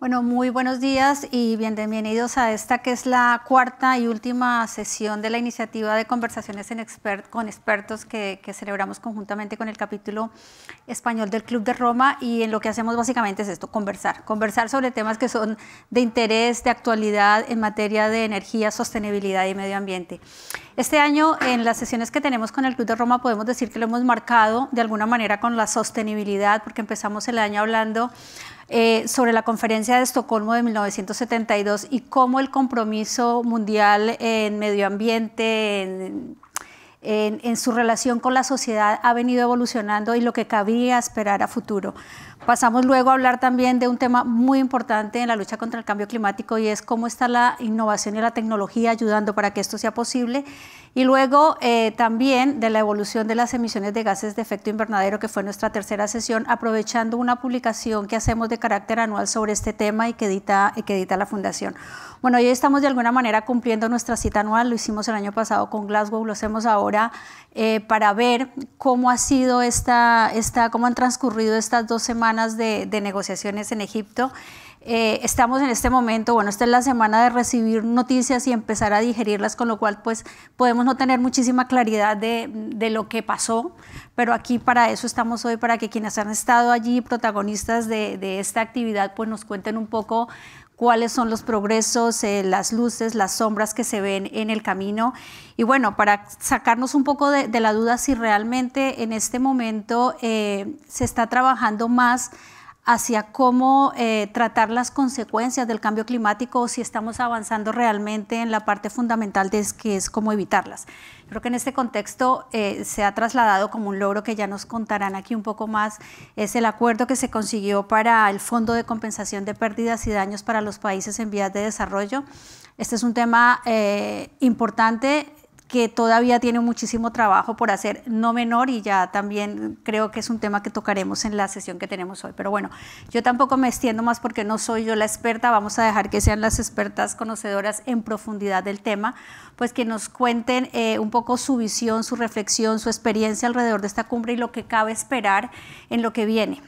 Bueno, muy buenos días y bienvenidos a esta que es la cuarta y última sesión de la iniciativa de conversaciones en expert, con expertos que, que, celebramos conjuntamente con el capítulo español del Club de Roma y en lo que hacemos básicamente es esto, conversar, conversar sobre temas que son de interés, de actualidad en materia de energía, sostenibilidad y medio ambiente. Este año en las sesiones que tenemos con el Club de Roma podemos decir que lo hemos marcado de alguna manera con la sostenibilidad porque empezamos el año hablando eh, sobre la conferencia de Estocolmo de 1972 y cómo el compromiso mundial en medio ambiente, en, su relación con la sociedad ha venido evolucionando y lo que cabía esperar a futuro. Pasamos luego a hablar también de un tema muy importante en la lucha contra el cambio climático y es cómo está la innovación y la tecnología ayudando para que esto sea posible. Y luego eh, también de la evolución de las emisiones de gases de efecto invernadero, que fue nuestra tercera sesión, aprovechando una publicación que hacemos de carácter anual sobre este tema y que edita, que edita la Fundación. Bueno, hoy estamos de alguna manera cumpliendo nuestra cita anual, lo hicimos el año pasado con Glasgow, lo hacemos ahora eh, para ver cómo ha sido esta, esta, cómo han transcurrido estas dos semanas de, negociaciones en Egipto. Eh, estamos en este momento, bueno, esta es la semana de recibir noticias y empezar a digerirlas, con lo cual pues podemos no tener muchísima claridad de, de lo que pasó, pero aquí para eso estamos hoy, para que quienes han estado allí, protagonistas de, de esta actividad, pues nos cuenten un poco cuáles son los progresos, eh, las luces, las sombras que se ven en el camino. Y bueno, para sacarnos un poco de, la duda si realmente en este momento eh, se está trabajando más hacia cómo eh, tratar las consecuencias del cambio climático o si estamos avanzando realmente en la parte fundamental de que es cómo evitarlas. Creo que en este contexto eh, se ha trasladado como un logro que ya nos contarán aquí un poco más, es el acuerdo que se consiguió para el Fondo de Compensación de Pérdidas y Daños para los Países en Vías de Desarrollo. Este es un tema eh, importante que todavía tiene muchísimo trabajo por hacer, no menor, y ya también creo que es un tema que tocaremos en la sesión que tenemos hoy. Pero bueno, yo tampoco me extiendo más porque no soy yo la experta, vamos a dejar que sean las expertas conocedoras en profundidad del tema, pues que nos cuenten eh, un poco su visión, su reflexión, su experiencia alrededor de esta cumbre y lo que cabe esperar en lo que viene.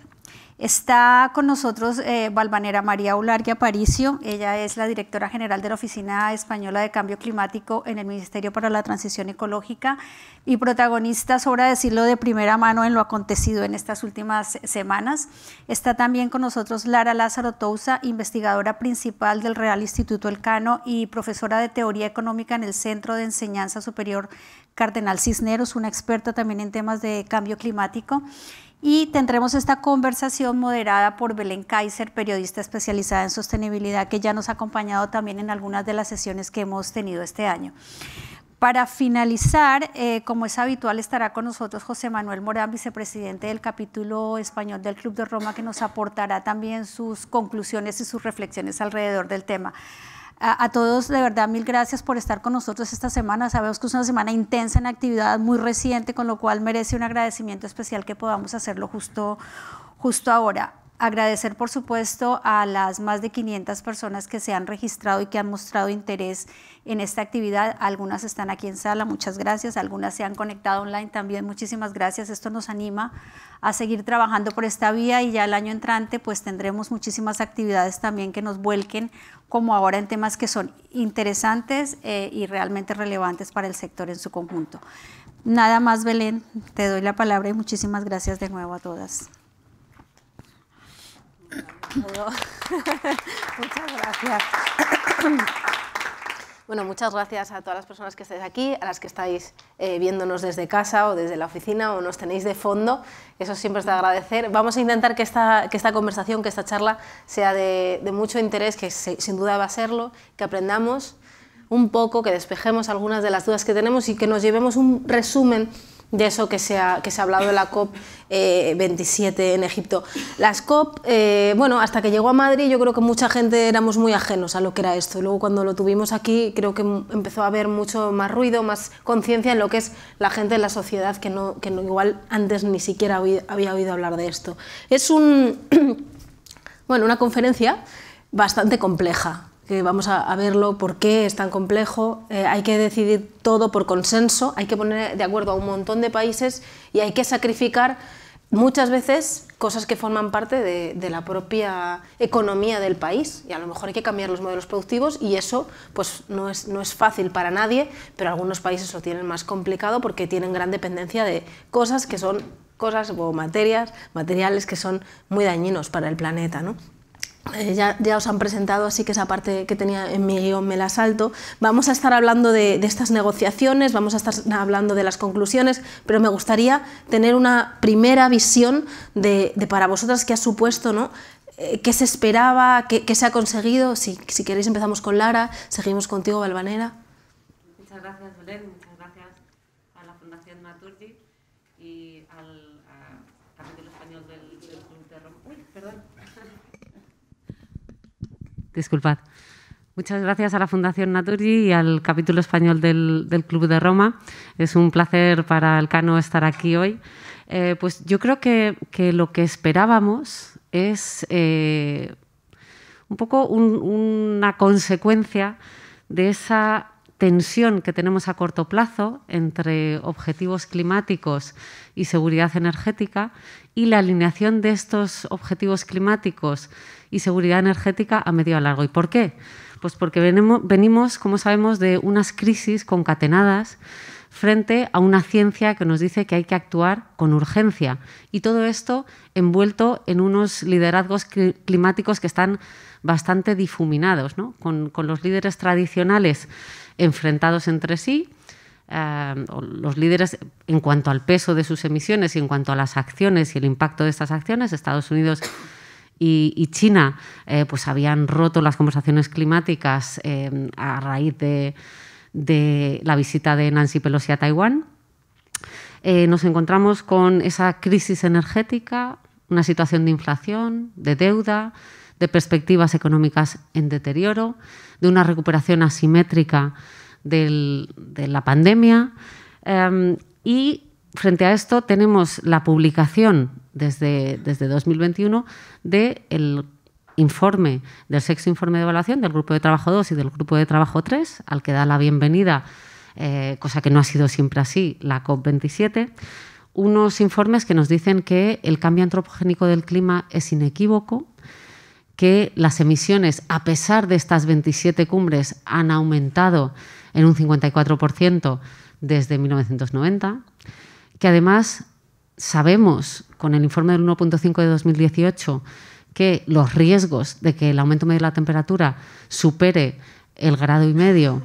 Está con nosotros eh, Valvanera María Ulargui Aparicio, ella es la directora general de la Oficina Española de Cambio Climático en el Ministerio para la Transición Ecológica y protagonista, sobra decirlo, de primera mano en lo acontecido en estas últimas semanas. Está también con nosotros Lara Lázaro Tousa, investigadora principal del Real Instituto Elcano y profesora de Teoría Económica en el Centro de Enseñanza Superior Cardenal Cisneros, una experta también en temas de cambio climático y tendremos esta conversación moderada por Belén Kaiser, periodista especializada en sostenibilidad, que ya nos ha acompañado también en algunas de las sesiones que hemos tenido este año. Para finalizar, eh, como es habitual, estará con nosotros José Manuel Morán, vicepresidente del capítulo español del Club de Roma, que nos aportará también sus conclusiones y sus reflexiones alrededor del tema. A, todos, de verdad, mil gracias por estar con nosotros esta semana. Sabemos que es una semana intensa en actividad, muy reciente, con lo cual merece un agradecimiento especial que podamos hacerlo justo, justo ahora. Agradecer, por supuesto, a las más de 500 personas que se han registrado y que han mostrado interés en esta actividad. Algunas están aquí en sala, muchas gracias. Algunas se han conectado online también, muchísimas gracias. Esto nos anima a seguir trabajando por esta vía y ya el año entrante pues tendremos muchísimas actividades también que nos vuelquen como ahora en temas que son interesantes eh, y realmente relevantes para el sector en su conjunto. Nada más, Belén, te doy la palabra y muchísimas gracias de nuevo a todas. Muchas gracias. Bueno, muchas gracias a todas las personas que estáis aquí, a las que estáis eh, viéndonos desde casa o desde la oficina o nos tenéis de fondo. Eso siempre es de agradecer. Vamos a intentar que esta, conversación, que esta charla sea de, mucho interés, que sin duda va a serlo, que aprendamos un poco, que despejemos algunas de las dudas que tenemos y que nos llevemos un resumen de eso que se ha, que se ha hablado de la COP27 eh, en Egipto. Las COP, eh, bueno, hasta que llegó a Madrid yo creo que mucha gente éramos muy ajenos a lo que era esto. Luego cuando lo tuvimos aquí creo que empezó a haber mucho más ruido, más conciencia en lo que es la gente de la sociedad que, no, que igual antes ni siquiera había, oído hablar de esto. Es un, bueno, una conferencia bastante compleja que vamos a, verlo, por qué es tan complejo. Eh, hay que decidir todo por consenso, hay que poner de acuerdo a un montón de países y hay que sacrificar muchas veces cosas que forman parte de, la propia economía del país y a lo mejor hay que cambiar los modelos productivos y eso pues no es, fácil para nadie, pero algunos países lo tienen más complicado porque tienen gran dependencia de cosas que son cosas o materias, materiales que son muy dañinos para el planeta. ¿no? Eh, ya, os han presentado, así que esa parte que tenía en mi guión me la salto. Vamos a estar hablando de, estas negociaciones, vamos a estar hablando de las conclusiones, pero me gustaría tener una primera visión de, para vosotras qué ha supuesto, ¿no? Eh, ¿Qué se esperaba? Qué, se ha conseguido? Si, queréis empezamos con Lara, seguimos contigo, Balvanera. Muchas gracias, Belén. disculpad. Muchas gracias a la Fundación Naturgy y al capítulo español del, Club de Roma. Es un placer para el Cano estar aquí hoy. Eh, pues yo creo que, lo que esperábamos es eh, un poco una consecuencia de esa tensión que tenemos a corto plazo entre objetivos climáticos y seguridad energética y la alineación de estos objetivos climáticos y seguridad energética a medio y a largo. ¿Y por qué? Pues porque venimos, venimos, como sabemos, de unas crisis concatenadas frente a una ciencia que nos dice que hay que actuar con urgencia. Y todo esto envuelto en unos liderazgos climáticos que están bastante difuminados, ¿no? con, los líderes tradicionales enfrentados entre sí, eh, los líderes en cuanto al peso de sus emisiones y en cuanto a las acciones y el impacto de estas acciones, Estados Unidos y, China eh, pues habían roto las conversaciones climáticas eh, a raíz de, la visita de Nancy Pelosi a Taiwán. Eh, nos encontramos con esa crisis energética, una situación de inflación, de deuda, de perspectivas económicas en deterioro, de una recuperación asimétrica de la pandemia. Em, y frente a esto tenemos la publicación desde, 2021 del informe, del sexto informe de evaluación del Grupo de Trabajo 2 y del Grupo de Trabajo 3, al que da la bienvenida, eh, cosa que no ha sido siempre así, la COP27 unos informes que nos dicen que el cambio antropogénico del clima es inequívoco, que las emisiones, a pesar de estas 27 cumbres, han aumentado en un 54% desde 1990, que además sabemos con el informe del 1.5 de 2018 que los riesgos de que el aumento medio de la temperatura supere el grado y medio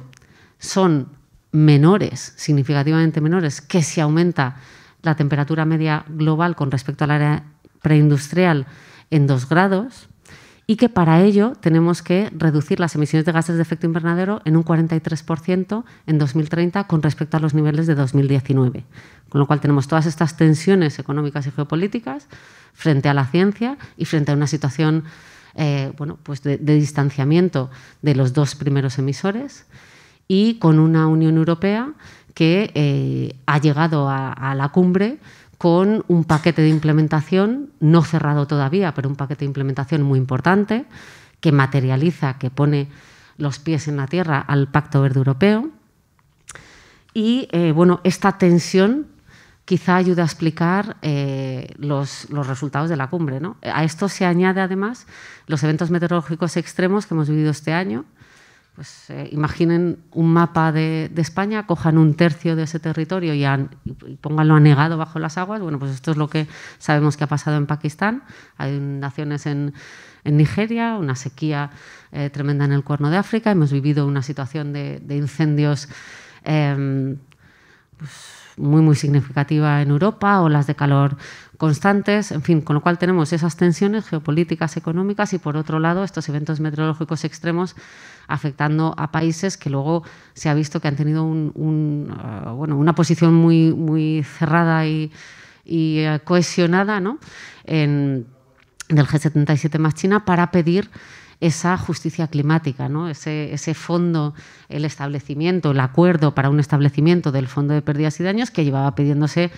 son menores, significativamente menores, que si aumenta la temperatura media global con respecto al área preindustrial en dos grados, y que para ello tenemos que reducir las emisiones de gases de efecto invernadero en un 43% en 2030 con respecto a los niveles de 2019. Con lo cual tenemos todas estas tensiones económicas y geopolíticas frente a la ciencia y frente a una situación eh, bueno, pues de, distanciamiento de los dos primeros emisores y con una Unión Europea que eh, ha llegado a, a, la cumbre con un paquete de implementación, no cerrado todavía, pero un paquete de implementación muy importante, que materializa, que pone los pies en la tierra al Pacto Verde Europeo. Y eh, bueno, esta tensión quizá ayuda a explicar eh, los, los, resultados de la cumbre. ¿no? A esto se añade además los eventos meteorológicos extremos que hemos vivido este año, pues eh, imaginen un mapa de, España, cojan un tercio de ese territorio y, pónganlo anegado bajo las aguas. Bueno, pues esto es lo que sabemos que ha pasado en Pakistán. Hay inundaciones en, Nigeria, una sequía eh, tremenda en el Cuerno de África. Hemos vivido una situación de, incendios em, pues, muy significativa en Europa o las de calor constantes, en fin, con lo cual tenemos esas tensiones geopolíticas, económicas y por otro lado estos eventos meteorológicos extremos afectando a países que luego se ha visto que han tenido ah, una posición muy, muy cerrada y, eh, cohesionada en, del G77 más China para pedir esa justicia climática, ¿no? ese, ese fondo, el establecimiento, el acuerdo para un establecimiento del Fondo de Pérdidas y Daños que llevaba pidiéndose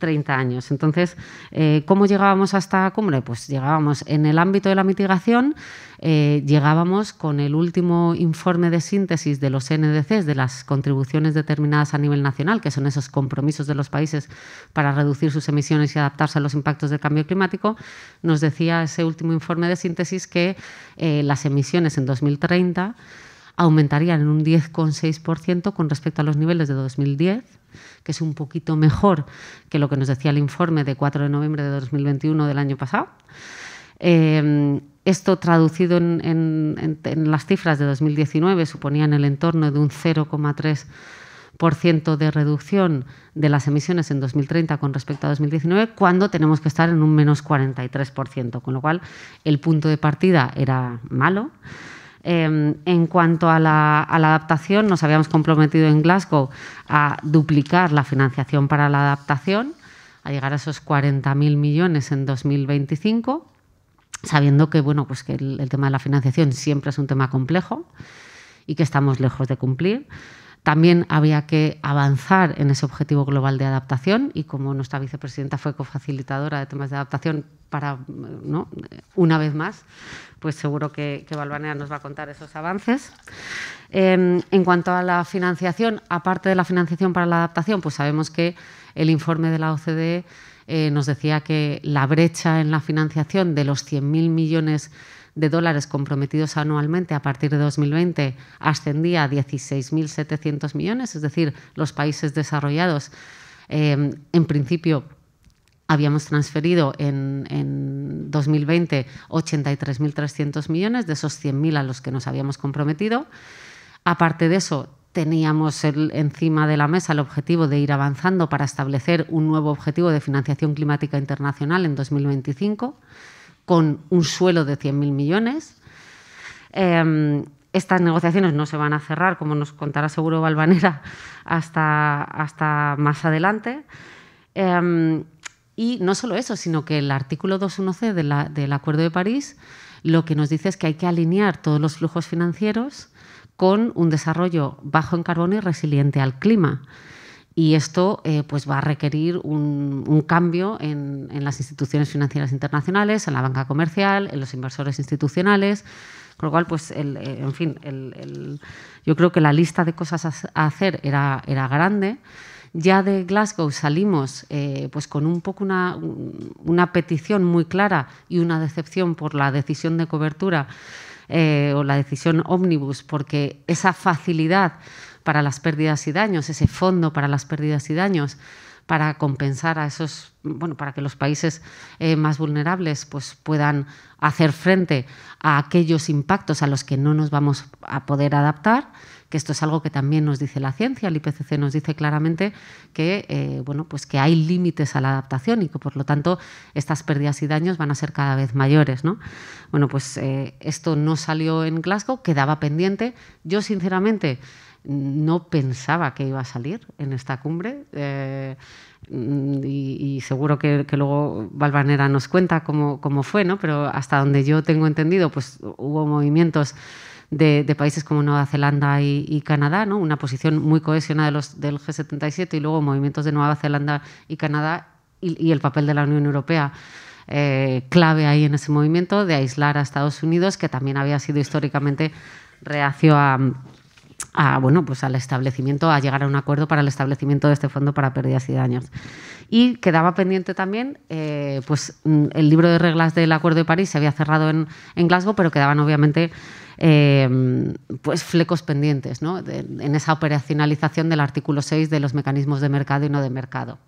30 años. Entonces, eh, ¿cómo llegábamos a esta cumbre? Pues llegábamos en el ámbito de la mitigación, eh, llegábamos con el último informe de síntesis de los NDCs, de las contribuciones determinadas a nivel nacional, que son esos compromisos de los países para reducir sus emisiones y adaptarse a los impactos del cambio climático. Nos decía ese último informe de síntesis que eh, las emisiones en 2030 aumentarían en un 10,6% con respecto a los niveles de 2010 que es un poquito mejor que lo que nos decía el informe de 4 de noviembre de 2021 del año pasado. Eh, esto traducido en, en, las cifras de 2019 suponía en el entorno de un 0,3% de reducción de las emisiones en 2030 con respecto a 2019, cuando tenemos que estar en un menos 43%, con lo cual el punto de partida era malo. Em, en cuanto a la, adaptación, nos habíamos comprometido en Glasgow a duplicar la financiación para la adaptación, a llegar a esos 40.000 millones en 2025, sabiendo que, bueno, pues que el tema de la financiación siempre es un tema complejo y que estamos lejos de cumplir. También había que avanzar en ese objetivo global de adaptación y como nuestra vicepresidenta fue cofacilitadora de temas de adaptación para, una vez más, pues seguro que, Balbanea nos va a contar esos avances. Em, en cuanto a la financiación, aparte de la financiación para la adaptación, pues sabemos que el informe de la OCDE eh, nos decía que la brecha en la financiación de los 100.000 millones de dólares comprometidos anualmente a partir de 2020 ascendía a 16.700 millones, es decir, los países desarrollados, em, en principio, habíamos transferido en, 2020 83.300 millones de esos 100.000 a los que nos habíamos comprometido. Aparte de eso, teníamos encima de la mesa el objetivo de ir avanzando para establecer un nuevo objetivo de financiación climática internacional en 2025 con un suelo de 100.000 millones. Em, estas negociaciones no se van a cerrar, como nos contará seguro Valvanera hasta, hasta más adelante. Em, y no solo eso, sino que el artículo 21 del Acuerdo de París lo que nos dice es que hay que alinear todos los flujos financieros con un desarrollo bajo en carbono y resiliente al clima. Y esto eh, pues va a requerir un, cambio en, las instituciones financieras internacionales, en la banca comercial, en los inversores institucionales. Con lo cual, pues, eh, en fin, yo creo que la lista de cosas a hacer era, era grande. Ya de Glasgow salimos eh, pues con un poco una, petición muy clara y una decepción por la decisión de cobertura o la decisión ómnibus, porque esa facilidad para las pérdidas y daños, ese fondo para las pérdidas y daños, para compensar a esos, bueno, para que los países eh, más vulnerables pues, puedan hacer frente a aquellos impactos a los que no nos vamos a poder adaptar, que esto es algo que también nos dice la ciencia, el IPCC nos dice claramente que, eh, bueno, pues que hay límites a la adaptación y que por lo tanto estas pérdidas y daños van a ser cada vez mayores. ¿no? Bueno, pues eh, esto no salió en Glasgow, quedaba pendiente. Yo sinceramente no pensaba que iba a salir en esta cumbre. Eh, y, seguro que, luego Valvanera nos cuenta cómo, cómo, fue, ¿no? Pero hasta donde yo tengo entendido, pues hubo movimientos de, países como Nueva Zelanda y, Canadá, ¿no? Una posición muy cohesionada de los, del G77 y luego movimientos de Nueva Zelanda y Canadá y, el papel de la Unión Europea. Eh, clave ahí en ese movimiento de aislar a Estados Unidos, que también había sido históricamente reacio a, bueno, pues al establecimiento, a llegar a un acuerdo para el establecimiento de este fondo para pérdidas y daños. Y quedaba pendiente también, eh, pues mm, el libro de reglas del Acuerdo de París se había cerrado en, Glasgow, pero quedaban obviamente eh, pues flecos pendientes en esa operacionalización del artículo 6 de los mecanismos de mercado y no de mercado.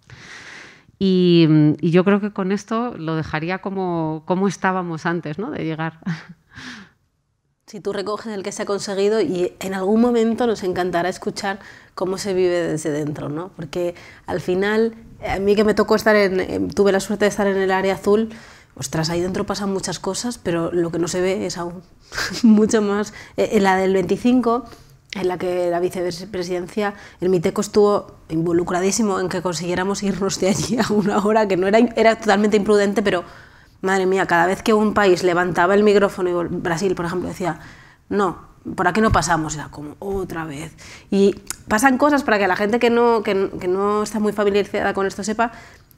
Y, yo creo que con esto lo dejaría como, como estábamos antes ¿no? de llegar. Si tú recoges el que se ha conseguido y en algún momento nos encantará escuchar cómo se vive desde dentro, ¿no? Porque al final, a mí que me tocó estar en, em, tuve la suerte de estar en el área azul, ostras, ahí dentro pasan muchas cosas, pero lo que no se ve es aún mucho más. E, en la del 25, en la que la vicepresidencia, el MITECO estuvo involucradísimo en que consiguiéramos irnos de allí a una hora que no era, era totalmente imprudente, pero madre mía, cada vez que un país levantaba el micrófono y Brasil, por ejemplo, decía, no, por aquí no pasamos, era como otra vez. Y pasan cosas para que la gente que no, está muy familiarizada con esto sepa,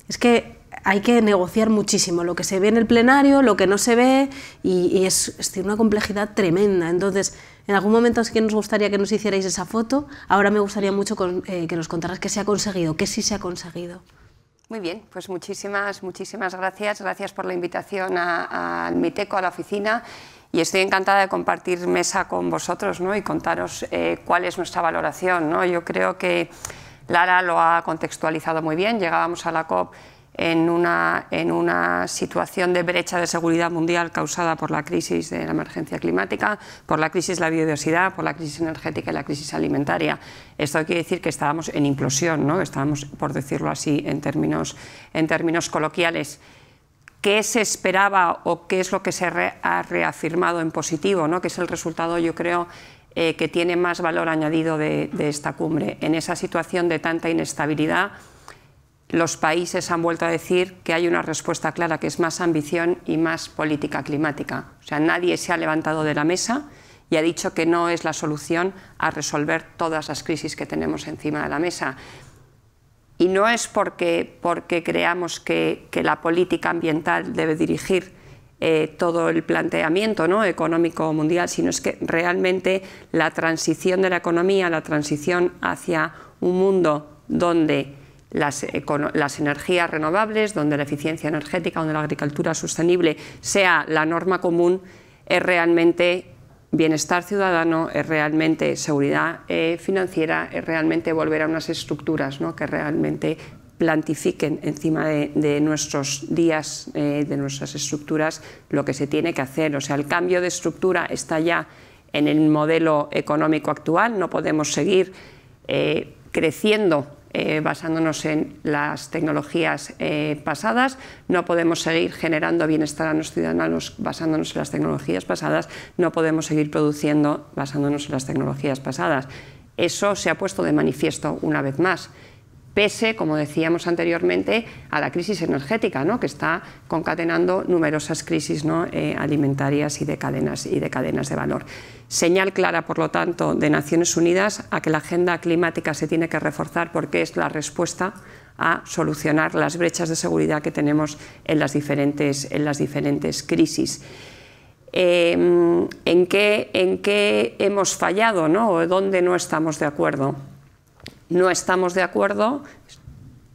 es que hay que negociar muchísimo lo que se ve en el plenario, lo que no se ve, y, es, una complejidad tremenda. Entonces, en algún momento sí que nos gustaría que nos hicierais esa foto, ahora me gustaría mucho eh, que nos contaras qué se ha conseguido, qué sí se ha conseguido. Muy bien, pues muchísimas, muchísimas gracias. Gracias por la invitación al MITECO, a la oficina. Y estoy encantada de compartir mesa con vosotros ¿no? y contaros eh, cuál es nuestra valoración. ¿no? Yo creo que Lara lo ha contextualizado muy bien. Llegábamos a la COP en una, situación de brecha de seguridad mundial causada por la crisis de la emergencia climática, por la crisis de la biodiversidad, por la crisis energética y la crisis alimentaria. Esto quiere decir que estábamos en implosión, ¿no? estábamos, por decirlo así, en términos, en términos coloquiales qué se esperaba o qué es lo que se ha reafirmado en positivo, ¿no? que es el resultado, yo creo, eh, que tiene más valor añadido de esta cumbre. En esa situación de tanta inestabilidad, los países han vuelto a decir que hay una respuesta clara, que es más ambición y más política climática. O sea, nadie se ha levantado de la mesa y ha dicho que no es la solución a resolver todas las crisis que tenemos encima de la mesa. Y no es porque, porque creamos que, la política ambiental debe dirigir eh, todo el planteamiento ¿no? económico mundial, sino es que realmente la transición de la economía, la transición hacia un mundo donde las, las, energías renovables, donde la eficiencia energética, donde la agricultura sostenible sea la norma común, es realmente bienestar ciudadano, es realmente seguridad eh, financiera, es realmente volver a unas estructuras que realmente plantifiquen encima de, nuestros días, eh, de nuestras estructuras, lo que se tiene que hacer. O sea, el cambio de estructura está ya en el modelo económico actual, no podemos seguir eh, creciendo eh, basándonos en las tecnologías eh, pasadas, no podemos seguir generando bienestar a los ciudadanos basándonos en las tecnologías pasadas, no podemos seguir produciendo basándonos en las tecnologías pasadas. Eso se ha puesto de manifiesto una vez más pese, como decíamos anteriormente, a la crisis energética, ¿no? que está concatenando numerosas crisis eh, alimentarias y de, cadenas, y de cadenas de valor. Señal clara, por lo tanto, de Naciones Unidas a que la agenda climática se tiene que reforzar porque es la respuesta a solucionar las brechas de seguridad que tenemos en las diferentes, en las diferentes crisis. Em, ¿en, qué, ¿en, qué, hemos fallado ¿no? o dónde no estamos de acuerdo? No estamos de acuerdo,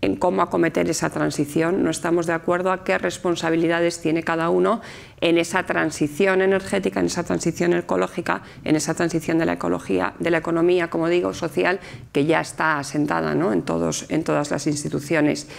en cómo acometer esa transición, no estamos de acuerdo a qué responsabilidades tiene cada uno en esa transición energética, en esa transición ecológica, en esa transición de la ecología, de la economía, como digo, social, que ya está asentada ¿no? en, todos, en todas las instituciones.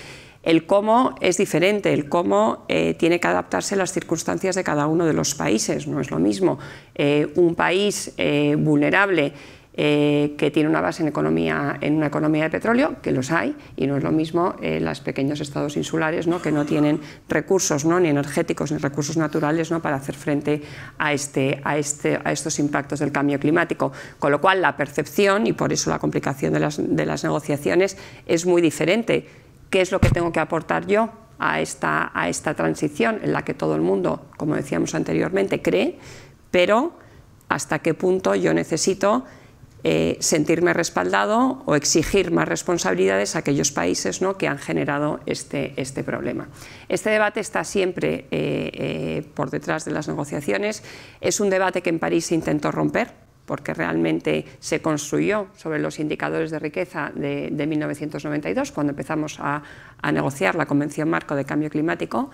El cómo es diferente, el cómo eh, tiene que adaptarse a las circunstancias de cada uno de los países, no es lo mismo. Eh, un país eh, vulnerable eh, que tiene una base en, economía, en una economía de petróleo, que los hay, y no es lo mismo eh, los pequeños estados insulares que no tienen recursos ¿no? ni energéticos ni recursos naturales ¿no? para hacer frente a, este, a, este, a estos impactos del cambio climático. Con lo cual, la percepción, y por eso la complicación de las, negociaciones, es muy diferente. ¿Qué es lo que tengo que aportar yo? A esta, a esta transición en la que todo el mundo, como decíamos anteriormente, cree, pero hasta qué punto yo necesito eh, sentirme respaldado o exigir más responsabilidades a aquellos países que han generado este, este, problema. Este debate está siempre eh, eh, por detrás de las negociaciones. Es un debate que en París se intentó romper porque realmente se construyó sobre los indicadores de riqueza de, 1992, cuando empezamos a, negociar la Convención Marco de Cambio Climático.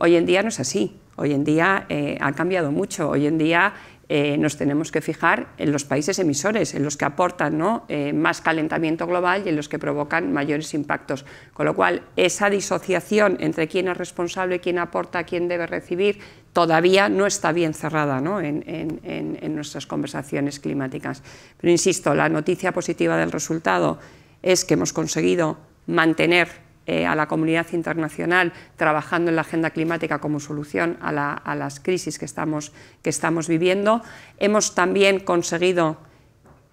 hoy en día no es así. Hoy en día ha cambiado mucho. Hoy en día eh, nos tenemos que fijar en los países emisores, en los que aportan eh, más calentamiento global y en los que provocan mayores impactos. Con lo cual, esa disociación entre quién es responsable, quién aporta, quién debe recibir, todavía no está bien cerrada en nuestras conversaciones climáticas. Pero insisto, la noticia positiva del resultado es que hemos conseguido mantener eh, a la comunidad internacional trabajando en la agenda climática como solución a, las crisis que estamos, que estamos viviendo. Hemos también conseguido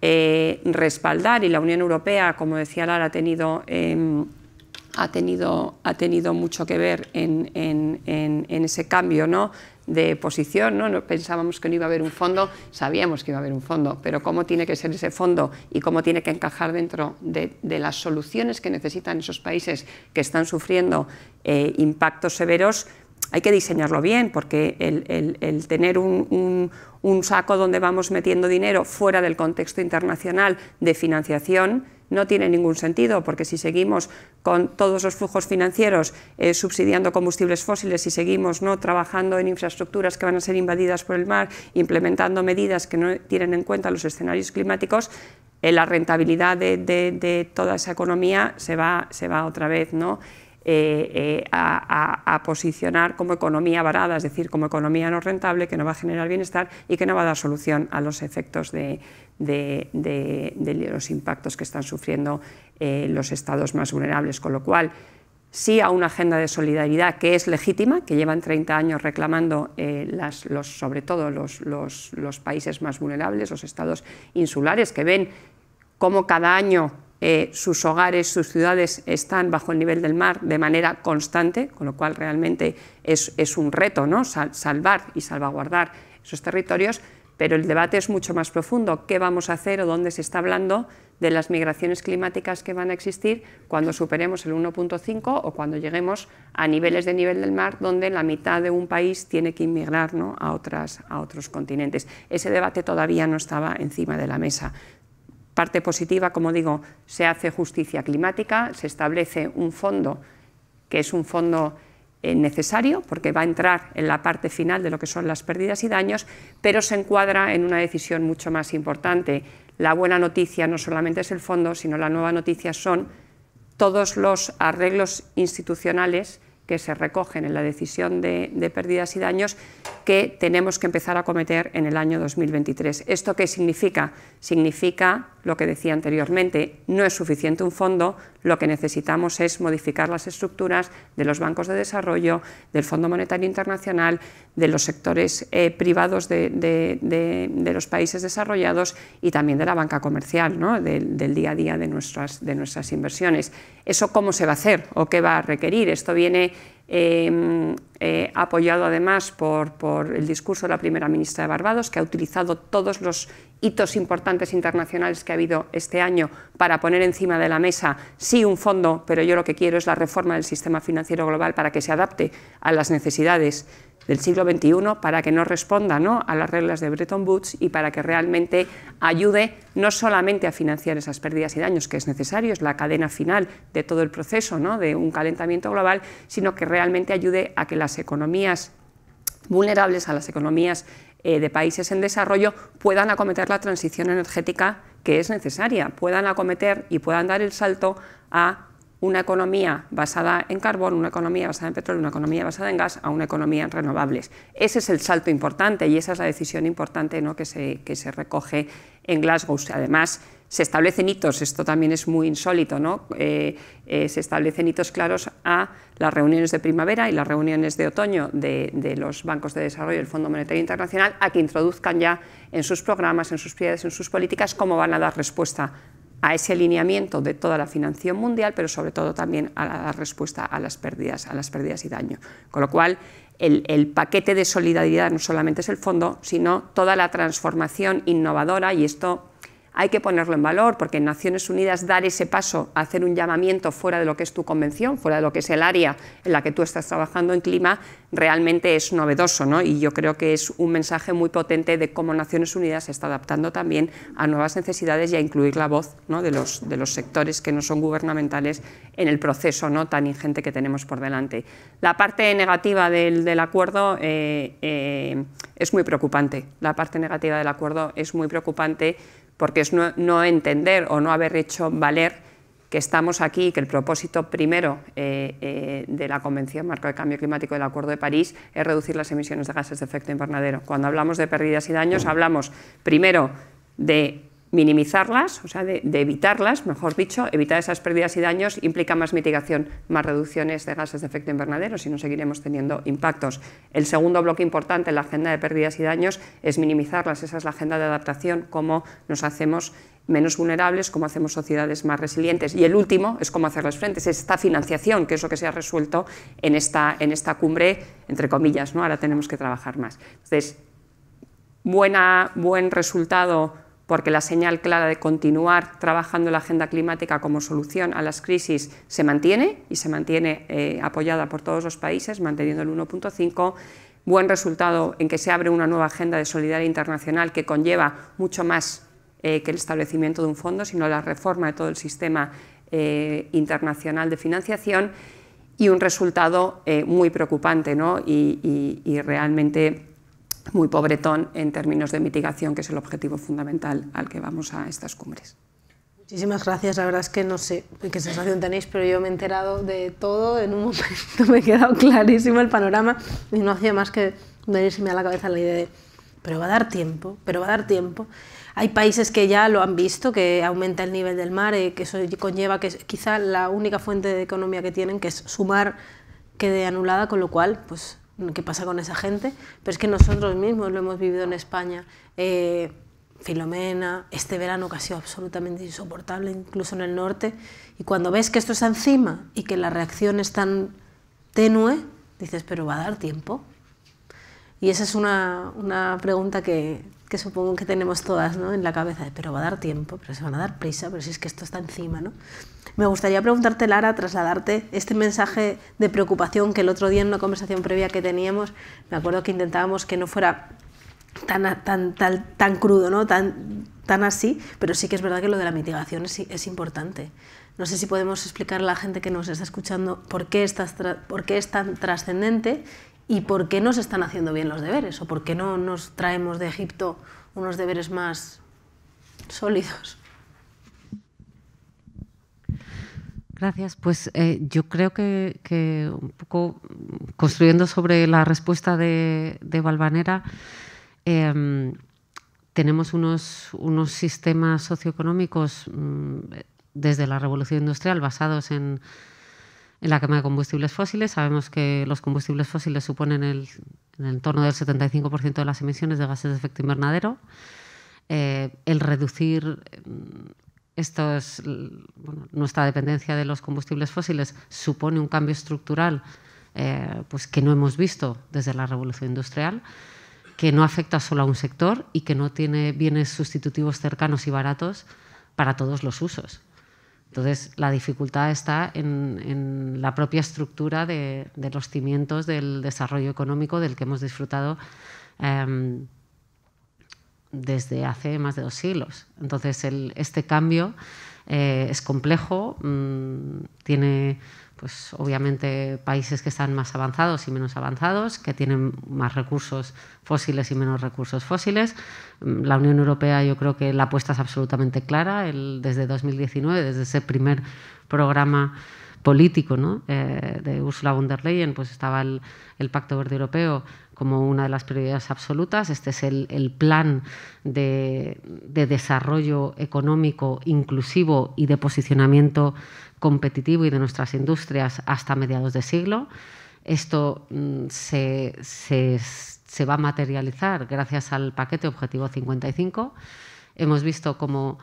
eh, respaldar, y la Unión Europea, como decía Lara, ha tenido... Em, ha tenido, ha tenido mucho que ver en, en ese cambio, ¿no? de posición, ¿no? pensábamos que no iba a haber un fondo, sabíamos que iba a haber un fondo, pero cómo tiene que ser ese fondo y cómo tiene que encajar dentro de, las soluciones que necesitan esos países que están sufriendo eh, impactos severos, hay que diseñarlo bien, porque el, tener un saco donde vamos metiendo dinero fuera del contexto internacional de financiación, no tiene ningún sentido, porque si seguimos con todos los flujos financieros eh, subsidiando combustibles fósiles, y seguimos no trabajando en infraestructuras que van a ser invadidas por el mar, implementando medidas que no tienen en cuenta los escenarios climáticos, eh, la rentabilidad de, toda esa economía se va, se va otra vez ¿no? Eh, a, a posicionar como economía varada, es decir, como economía no rentable que no va a generar bienestar y que no va a dar solución a los efectos de, de, los impactos que están sufriendo eh, los estados más vulnerables, con lo cual sí a una agenda de solidaridad que es legítima, que llevan 30 años reclamando eh, sobre todo los, países más vulnerables, los estados insulares, que ven cómo cada año eh, sus hogares, sus ciudades están bajo el nivel del mar de manera constante, con lo cual realmente es, un reto ¿no? salvar y salvaguardar esos territorios pero el debate es mucho más profundo. ¿Qué vamos a hacer o dónde se está hablando de las migraciones climáticas que van a existir cuando superemos el 1.5 o cuando lleguemos a niveles de nivel del mar donde la mitad de un país tiene que inmigrar a, otras, a otros continentes? Ese debate todavía no estaba encima de la mesa parte positiva, como digo, se hace justicia climática, se establece un fondo, que es un fondo eh, necesario porque va a entrar en la parte final de lo que son las pérdidas y daños, pero se encuadra en una decisión mucho más importante. La buena noticia no solamente es el fondo, sino la nueva noticia son todos los arreglos institucionales que se recogen en la decisión de, pérdidas y daños que tenemos que empezar a cometer en el año 2023. ¿Esto qué significa? Significa lo que decía anteriormente, no es suficiente un fondo, lo que necesitamos es modificar las estructuras de los bancos de desarrollo, del Fondo Monetario Internacional, de los sectores eh, privados de, los países desarrollados y también de la banca comercial, del, día a día de nuestras, de nuestras inversiones. ¿Eso cómo se va a hacer o qué va a requerir? Esto viene em, eh, apoyado además por, por, el discurso de la primera ministra de Barbados, que ha utilizado todos los hitos importantes internacionales que ha habido este año para poner encima de la mesa, sí, un fondo, pero yo lo que quiero es la reforma del sistema financiero global para que se adapte a las necesidades del siglo XXI, para que no responda ¿no? a las reglas de Bretton Woods y para que realmente ayude no solamente a financiar esas pérdidas y daños, que es necesario, es la cadena final de todo el proceso ¿no? de un calentamiento global, sino que realmente ayude a que las economías vulnerables, a las economías eh, de países en desarrollo, puedan acometer la transición energética que es necesaria, puedan acometer y puedan dar el salto a una economía basada en carbón, una economía basada en petróleo, una economía basada en gas, a una economía en renovables. Ese es el salto importante y esa es la decisión importante ¿no? que, se, que se recoge en Glasgow. Además, se establecen hitos, esto también es muy insólito, ¿no? Eh, eh, se establecen hitos claros a las reuniones de primavera y las reuniones de otoño de, los bancos de desarrollo del Fondo Monetario Internacional a que introduzcan ya en sus programas, en sus prioridades, en sus políticas cómo van a dar respuesta a ese alineamiento de toda la financiación mundial, pero sobre todo también a la respuesta a las pérdidas, a las pérdidas y daño. Con lo cual, el, el, paquete de solidaridad no solamente es el fondo, sino toda la transformación innovadora, y esto hay que ponerlo en valor, porque en Naciones Unidas dar ese paso, hacer un llamamiento fuera de lo que es tu convención, fuera de lo que es el área en la que tú estás trabajando en clima, realmente es novedoso, ¿no? Y yo creo que es un mensaje muy potente de cómo Naciones Unidas se está adaptando también a nuevas necesidades y a incluir la voz de, los, sectores que no son gubernamentales en el proceso tan ingente que tenemos por delante. La parte negativa del, acuerdo eh, eh, es muy preocupante. La parte negativa del acuerdo es muy preocupante porque es no, entender o no haber hecho valer que estamos aquí y que el propósito primero eh, eh, de la Convención Marco de Cambio Climático del Acuerdo de París es reducir las emisiones de gases de efecto invernadero. Cuando hablamos de pérdidas y daños, hablamos primero de minimizarlas, o sea, de, evitarlas, mejor dicho, evitar esas pérdidas y daños implica más mitigación, más reducciones de gases de efecto invernadero, si no seguiremos teniendo impactos. El segundo bloque importante en la agenda de pérdidas y daños es minimizarlas, esa es la agenda de adaptación, cómo nos hacemos menos vulnerables, cómo hacemos sociedades más resilientes. Y el último es cómo hacerles frente, es esta financiación, que es lo que se ha resuelto en esta, en esta cumbre, entre comillas, ¿no? ahora tenemos que trabajar más. Entonces, buena, buen resultado porque la señal clara de continuar trabajando la agenda climática como solución a las crisis se mantiene y se mantiene eh, apoyada por todos los países, manteniendo el 1.5. Buen resultado en que se abre una nueva agenda de solidaridad internacional que conlleva mucho más eh, que el establecimiento de un fondo, sino la reforma de todo el sistema eh, internacional de financiación y un resultado muy preocupante ¿no? y, y realmente muy pobretón en términos de mitigación, que es el objetivo fundamental al que vamos a estas cumbres. Muchísimas gracias, la verdad es que no sé qué sensación tenéis, pero yo me he enterado de todo, en un momento me ha quedado clarísimo el panorama y no hacía más que venirseme a la cabeza la idea de, pero va a dar tiempo, pero va a dar tiempo. Hay países que ya lo han visto, que aumenta el nivel del mar, y eh, que eso conlleva que quizá la única fuente de economía que tienen, que es sumar, quede anulada, con lo cual, pues qué pasa con esa gente, pero es que nosotros mismos lo hemos vivido en España. Eh, Filomena, este verano que ha sido absolutamente insoportable, incluso en el norte, y cuando ves que esto está encima y que la reacción es tan tenue, dices, pero va a dar tiempo. Y esa es una, una pregunta que, que, supongo que tenemos todas ¿no? en la cabeza, de, pero va a dar tiempo, pero se van a dar prisa, pero si es que esto está encima. ¿no? Me gustaría preguntarte, Lara, trasladarte este mensaje de preocupación que el otro día en una conversación previa que teníamos, me acuerdo que intentábamos que no fuera tan, crudo, ¿no? tan, así, pero sí que es verdad que lo de la mitigación es, importante. No sé si podemos explicar a la gente que nos está escuchando qué, por qué es tan trascendente y por qué no se están haciendo bien los deberes o por qué no nos traemos de Egipto unos deberes más sólidos. Gracias. Pues eh, yo creo que, un poco construyendo sobre la respuesta de, de Valvanera, em, tenemos unos, unos, sistemas socioeconómicos mm, desde la revolución industrial basados en, la quema de combustibles fósiles. Sabemos que los combustibles fósiles suponen el, en el entorno del 75% de las emisiones de gases de efecto invernadero. Eh, el reducir bueno, nuestra dependencia de los combustibles fósiles supone un cambio estructural eh, pues que no hemos visto desde la revolución industrial, que no afecta solo a un sector y que no tiene bienes sustitutivos cercanos y baratos para todos los usos. Entonces, la dificultad está en, la propia estructura de, los cimientos del desarrollo económico del que hemos disfrutado. Eh, desde hace más de dos siglos. Entonces, este cambio eh, es complejo, mm, tiene pues obviamente países que están más avanzados y menos avanzados, que tienen más recursos fósiles y menos recursos fósiles. Mm, la Unión Europea yo creo que la apuesta es absolutamente clara. desde 2019, desde ese primer programa político eh, de Ursula von der Leyen, pues estaba el Pacto Verde Europeo, como una de las prioridades absolutas. Este es el, plan de, desarrollo económico inclusivo y de posicionamiento competitivo y de nuestras industrias hasta mediados de siglo. Esto mm, se, se, va a materializar gracias al paquete Objetivo 55. Hemos visto cómo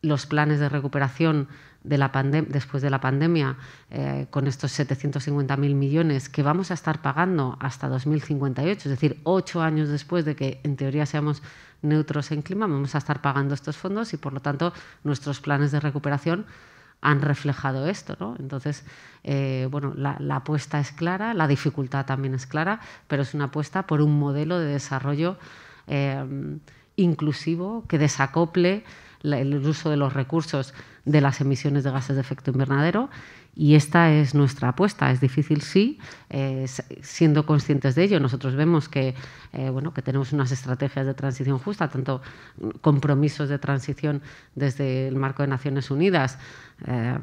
los planes de recuperación después de la pandemia, eh, con estos 750.000 millones que vamos a estar pagando hasta 2058, es decir, ocho años después de que en teoría seamos neutros en clima, vamos a estar pagando estos fondos y por lo tanto nuestros planes de recuperación han reflejado esto. Entonces, eh, bueno, la, apuesta es clara, la dificultad también es clara, pero es una apuesta por un modelo de desarrollo eh, inclusivo que desacople el uso de los recursos de las emisiones de gases de efecto invernadero y esta es nuestra apuesta. Es difícil, sí, eh, siendo conscientes de ello. Nosotros vemos que, eh, bueno, que tenemos unas estrategias de transición justa, tanto compromisos de transición desde el marco de Naciones Unidas, eh,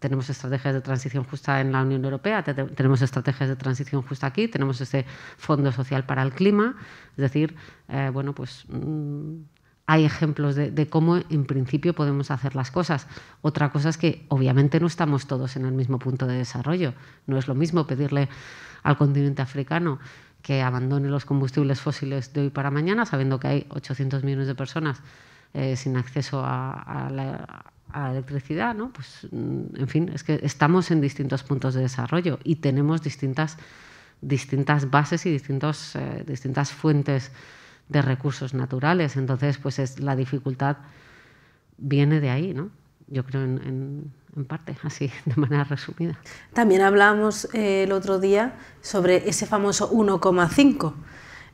tenemos estrategias de transición justa en la Unión Europea, tenemos estrategias de transición justa aquí, tenemos este Fondo Social para el Clima. Es decir, bueno, pues mm, hay ejemplos de, cómo en principio podemos hacer las cosas. Otra cosa es que obviamente no estamos todos en el mismo punto de desarrollo. No es lo mismo pedirle al continente africano que abandone los combustibles fósiles de hoy para mañana, sabiendo que hay 800 millones de personas eh, sin acceso a, la electricidad, ¿no? Pues, mm, en fin, es que estamos en distintos puntos de desarrollo y tenemos distintas, distintas bases y distintos, eh, distintas fuentes de recursos naturales. Entonces, pues es, la dificultad viene de ahí, ¿no? Yo creo en, parte, así, de manera resumida. También hablamos eh, el otro día sobre ese famoso 1,5.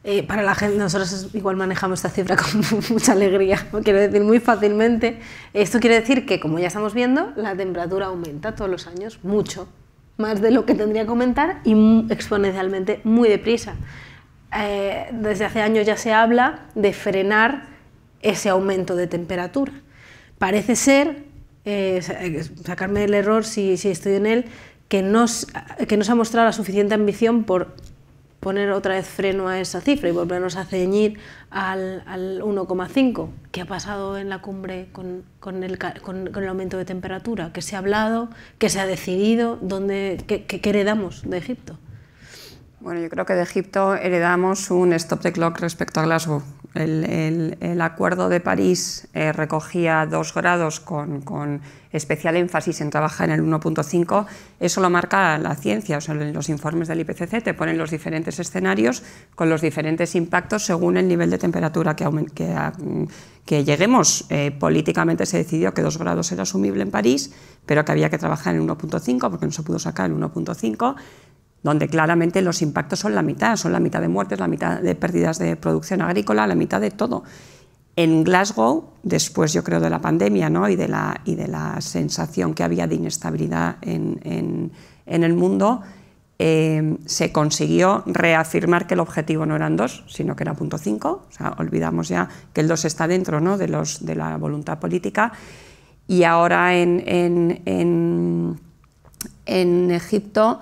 Eh, para la gente, nosotros igual manejamos esta cifra con mucha alegría, quiero decir, muy fácilmente. Esto quiere decir que, como ya estamos viendo, la temperatura aumenta todos los años, mucho, más de lo que tendría que aumentar y exponencialmente muy deprisa. Eh, desde hace años ya se habla de frenar ese aumento de temperatura. Parece ser, eh, eh, sacarme el error si, estoy en él, que no, se ha mostrado la suficiente ambición por poner otra vez freno a esa cifra y volvernos a ceñir al, 1,5. ¿Qué ha pasado en la cumbre con, el, aumento de temperatura? ¿Qué se ha hablado? que se ha decidido? ¿Dónde, qué, qué de Egipto? Bueno, yo creo que de Egipto heredamos un stop the clock respecto a Glasgow. El, el, el Acuerdo de París eh, recogía dos grados con, con, especial énfasis en trabajar en el 1.5. Eso lo marca la ciencia, o sea, en los informes del IPCC te ponen los diferentes escenarios con los diferentes impactos según el nivel de temperatura que, ah, que, lleguemos. Eh, políticamente se decidió que dos grados era asumible en París, pero que había que trabajar en el 1.5 porque no se pudo sacar el 1.5 donde claramente los impactos son la mitad, son la mitad de muertes, la mitad de pérdidas de producción agrícola, la mitad de todo. En Glasgow, después yo creo de la pandemia ¿no? y, de la, y de la sensación que había de inestabilidad en, el mundo, eh, se consiguió reafirmar que el objetivo no eran dos, sino que era punto olvidamos ya que el dos está dentro de, los, de la voluntad política. Y ahora en, en Egipto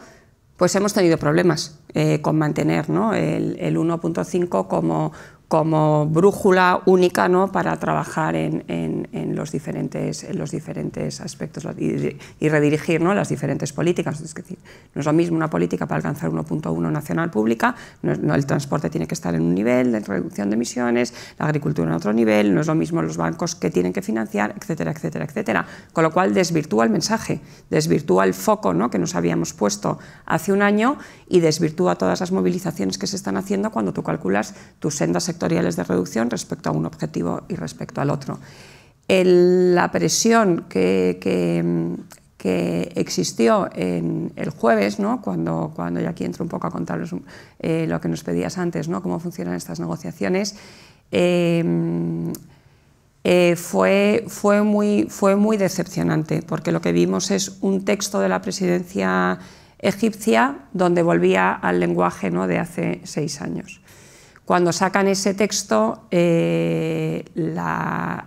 pues hemos tenido problemas eh, con mantener el, el 1.5 como como brújula única ¿no? para trabajar en, los diferentes, en los diferentes aspectos y, redirigir ¿no? las diferentes políticas. Es decir, no es lo mismo una política para alcanzar 1.1 nacional pública, no, el transporte tiene que estar en un nivel de reducción de emisiones, la agricultura en otro nivel, no es lo mismo los bancos que tienen que financiar, etcétera, etcétera, etcétera. Con lo cual desvirtúa el mensaje, desvirtúa el foco ¿no? que nos habíamos puesto hace un año y desvirtúa todas las movilizaciones que se están haciendo cuando tú calculas tus sendas económicas de reducción respecto a un objetivo y respecto al otro. la presión que, existió en el jueves, ¿no? cuando, cuando ya aquí entro un poco a contaros eh, lo que nos pedías antes, ¿no? cómo funcionan estas negociaciones, eh, eh, fue, fue, muy, fue muy decepcionante, porque lo que vimos es un texto de la presidencia egipcia donde volvía al lenguaje de hace seis años. Cuando sacan ese texto, eh, la,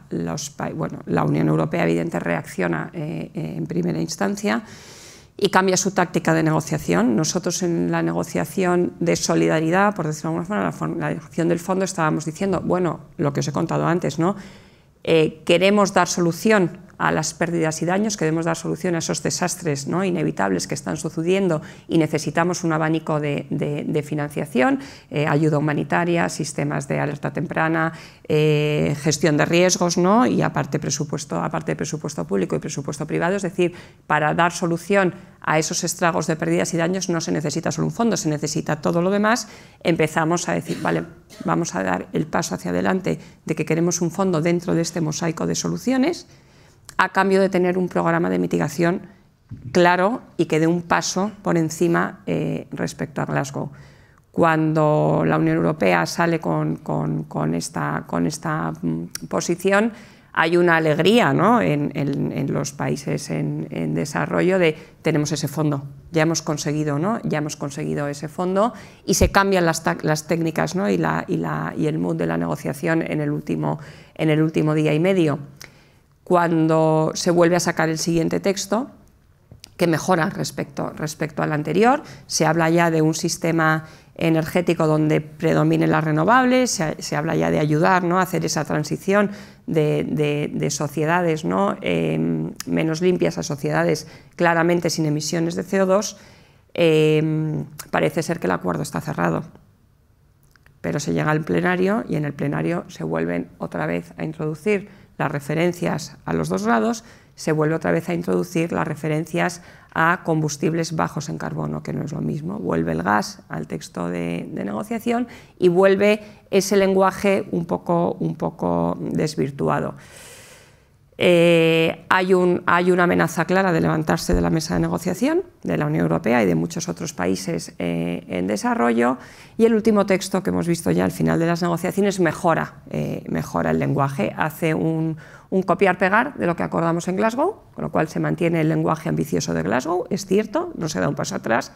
Unión Europea, evidentemente reacciona eh, eh, en primera instancia y cambia su táctica de negociación. Nosotros en la negociación de solidaridad, por decirlo de alguna forma, la, negociación del fondo estábamos diciendo, bueno, lo que os he contado antes, ¿no? queremos dar solución a las pérdidas y daños, que debemos dar solución a esos desastres ¿no? inevitables que están sucediendo y necesitamos un abanico de, financiación, eh, ayuda humanitaria, sistemas de alerta temprana, eh, gestión de riesgos ¿no? y aparte presupuesto, aparte de presupuesto público y presupuesto privado, es decir, para dar solución a esos estragos de pérdidas y daños no se necesita solo un fondo, se necesita todo lo demás, empezamos a decir, vale, vamos a dar el paso hacia adelante de que queremos un fondo dentro de este mosaico de soluciones, a cambio de tener un programa de mitigación claro y que dé un paso por encima eh, respecto a Glasgow. Cuando la Unión Europea sale con, esta, mm, posición, hay una alegría ¿no? en, los países en, desarrollo de tenemos ese fondo, ya hemos conseguido, ¿no? ya hemos conseguido ese fondo y se cambian las, técnicas ¿no? y, el mood de la negociación en el último día y medio cuando se vuelve a sacar el siguiente texto, que mejora respecto, al anterior. Se habla ya de un sistema energético donde predominen las renovables, se, habla ya de ayudar ¿no? a hacer esa transición de, sociedades em, menos limpias a sociedades claramente sin emisiones de CO2. Em, parece ser que el acuerdo está cerrado, pero se llega al plenario y en el plenario se vuelven otra vez a introducir las referencias a los dos grados, se vuelve otra vez a introducir las referencias a combustibles bajos en carbono, que no es lo mismo. Vuelve el gas al texto de, de negociación y vuelve ese lenguaje un poco, un poco desvirtuado. Eh, hay, una amenaza clara de levantarse de la mesa de negociación de la Unión Europea y de muchos otros países eh, en desarrollo. Y el último texto que hemos visto ya al final de las negociaciones mejora, eh, mejora el lenguaje, hace un copiar-pegar de lo que acordamos en Glasgow, con lo cual se mantiene el lenguaje ambicioso de Glasgow, es cierto, no se da un paso atrás,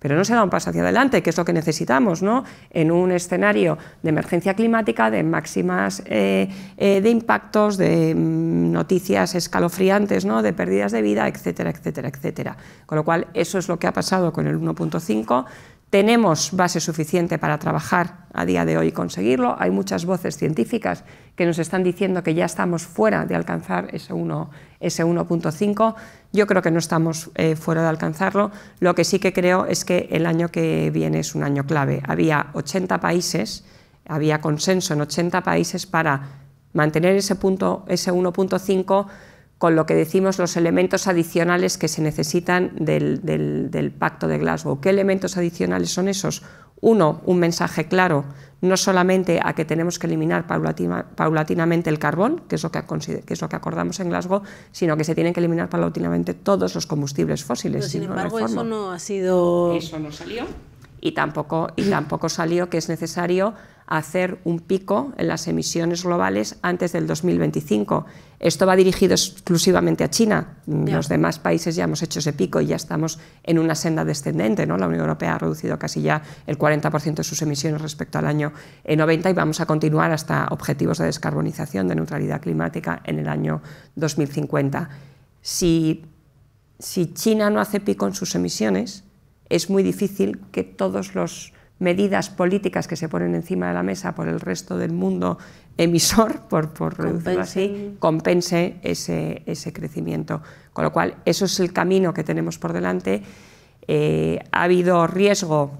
pero no se dado un paso hacia adelante, que es lo que necesitamos ¿no? en un escenario de emergencia climática, de máximas eh, eh, de impactos, de mm, noticias escalofriantes, ¿no? de pérdidas de vida, etcétera, etcétera, etcétera. Con lo cual, eso es lo que ha pasado con el 1.5. Tenemos base suficiente para trabajar a día de hoy y conseguirlo. Hay muchas voces científicas que nos están diciendo que ya estamos fuera de alcanzar ese 1.5. Yo creo que no estamos eh, fuera de alcanzarlo. Lo que sí que creo es que el año que viene es un año clave. Había 80 países, había consenso en 80 países para mantener ese, punto, ese 1.5 con lo que decimos los elementos adicionales que se necesitan del, pacto de Glasgow. ¿Qué elementos adicionales son esos? Uno, un mensaje claro, no solamente a que tenemos que eliminar paulatinamente el carbón, que es, lo que, es, lo que, acordamos en Glasgow, sino que se tienen que eliminar paulatinamente todos los combustibles fósiles. sin, sin embargo, eso no ha sido... Eso no salió y tampoco, y tampoco salió que es necesario hacer un pico en las emisiones globales antes del 2025. Esto va dirigido exclusivamente a China. Los demás países ya hemos hecho ese pico y ya estamos en una senda descendente. ¿no? La Unión Europea ha reducido casi ya el 40% de sus emisiones respecto al año 90 y vamos a continuar hasta objetivos de descarbonización, de neutralidad climática en el año 2050. Si, si China no hace pico en sus emisiones, es muy difícil que todas las medidas políticas que se ponen encima de la mesa por el resto del mundo emisor, por, por reducirlo así, compense ese, ese crecimiento. Con lo cual, eso es el camino que tenemos por delante. Eh, ha habido riesgo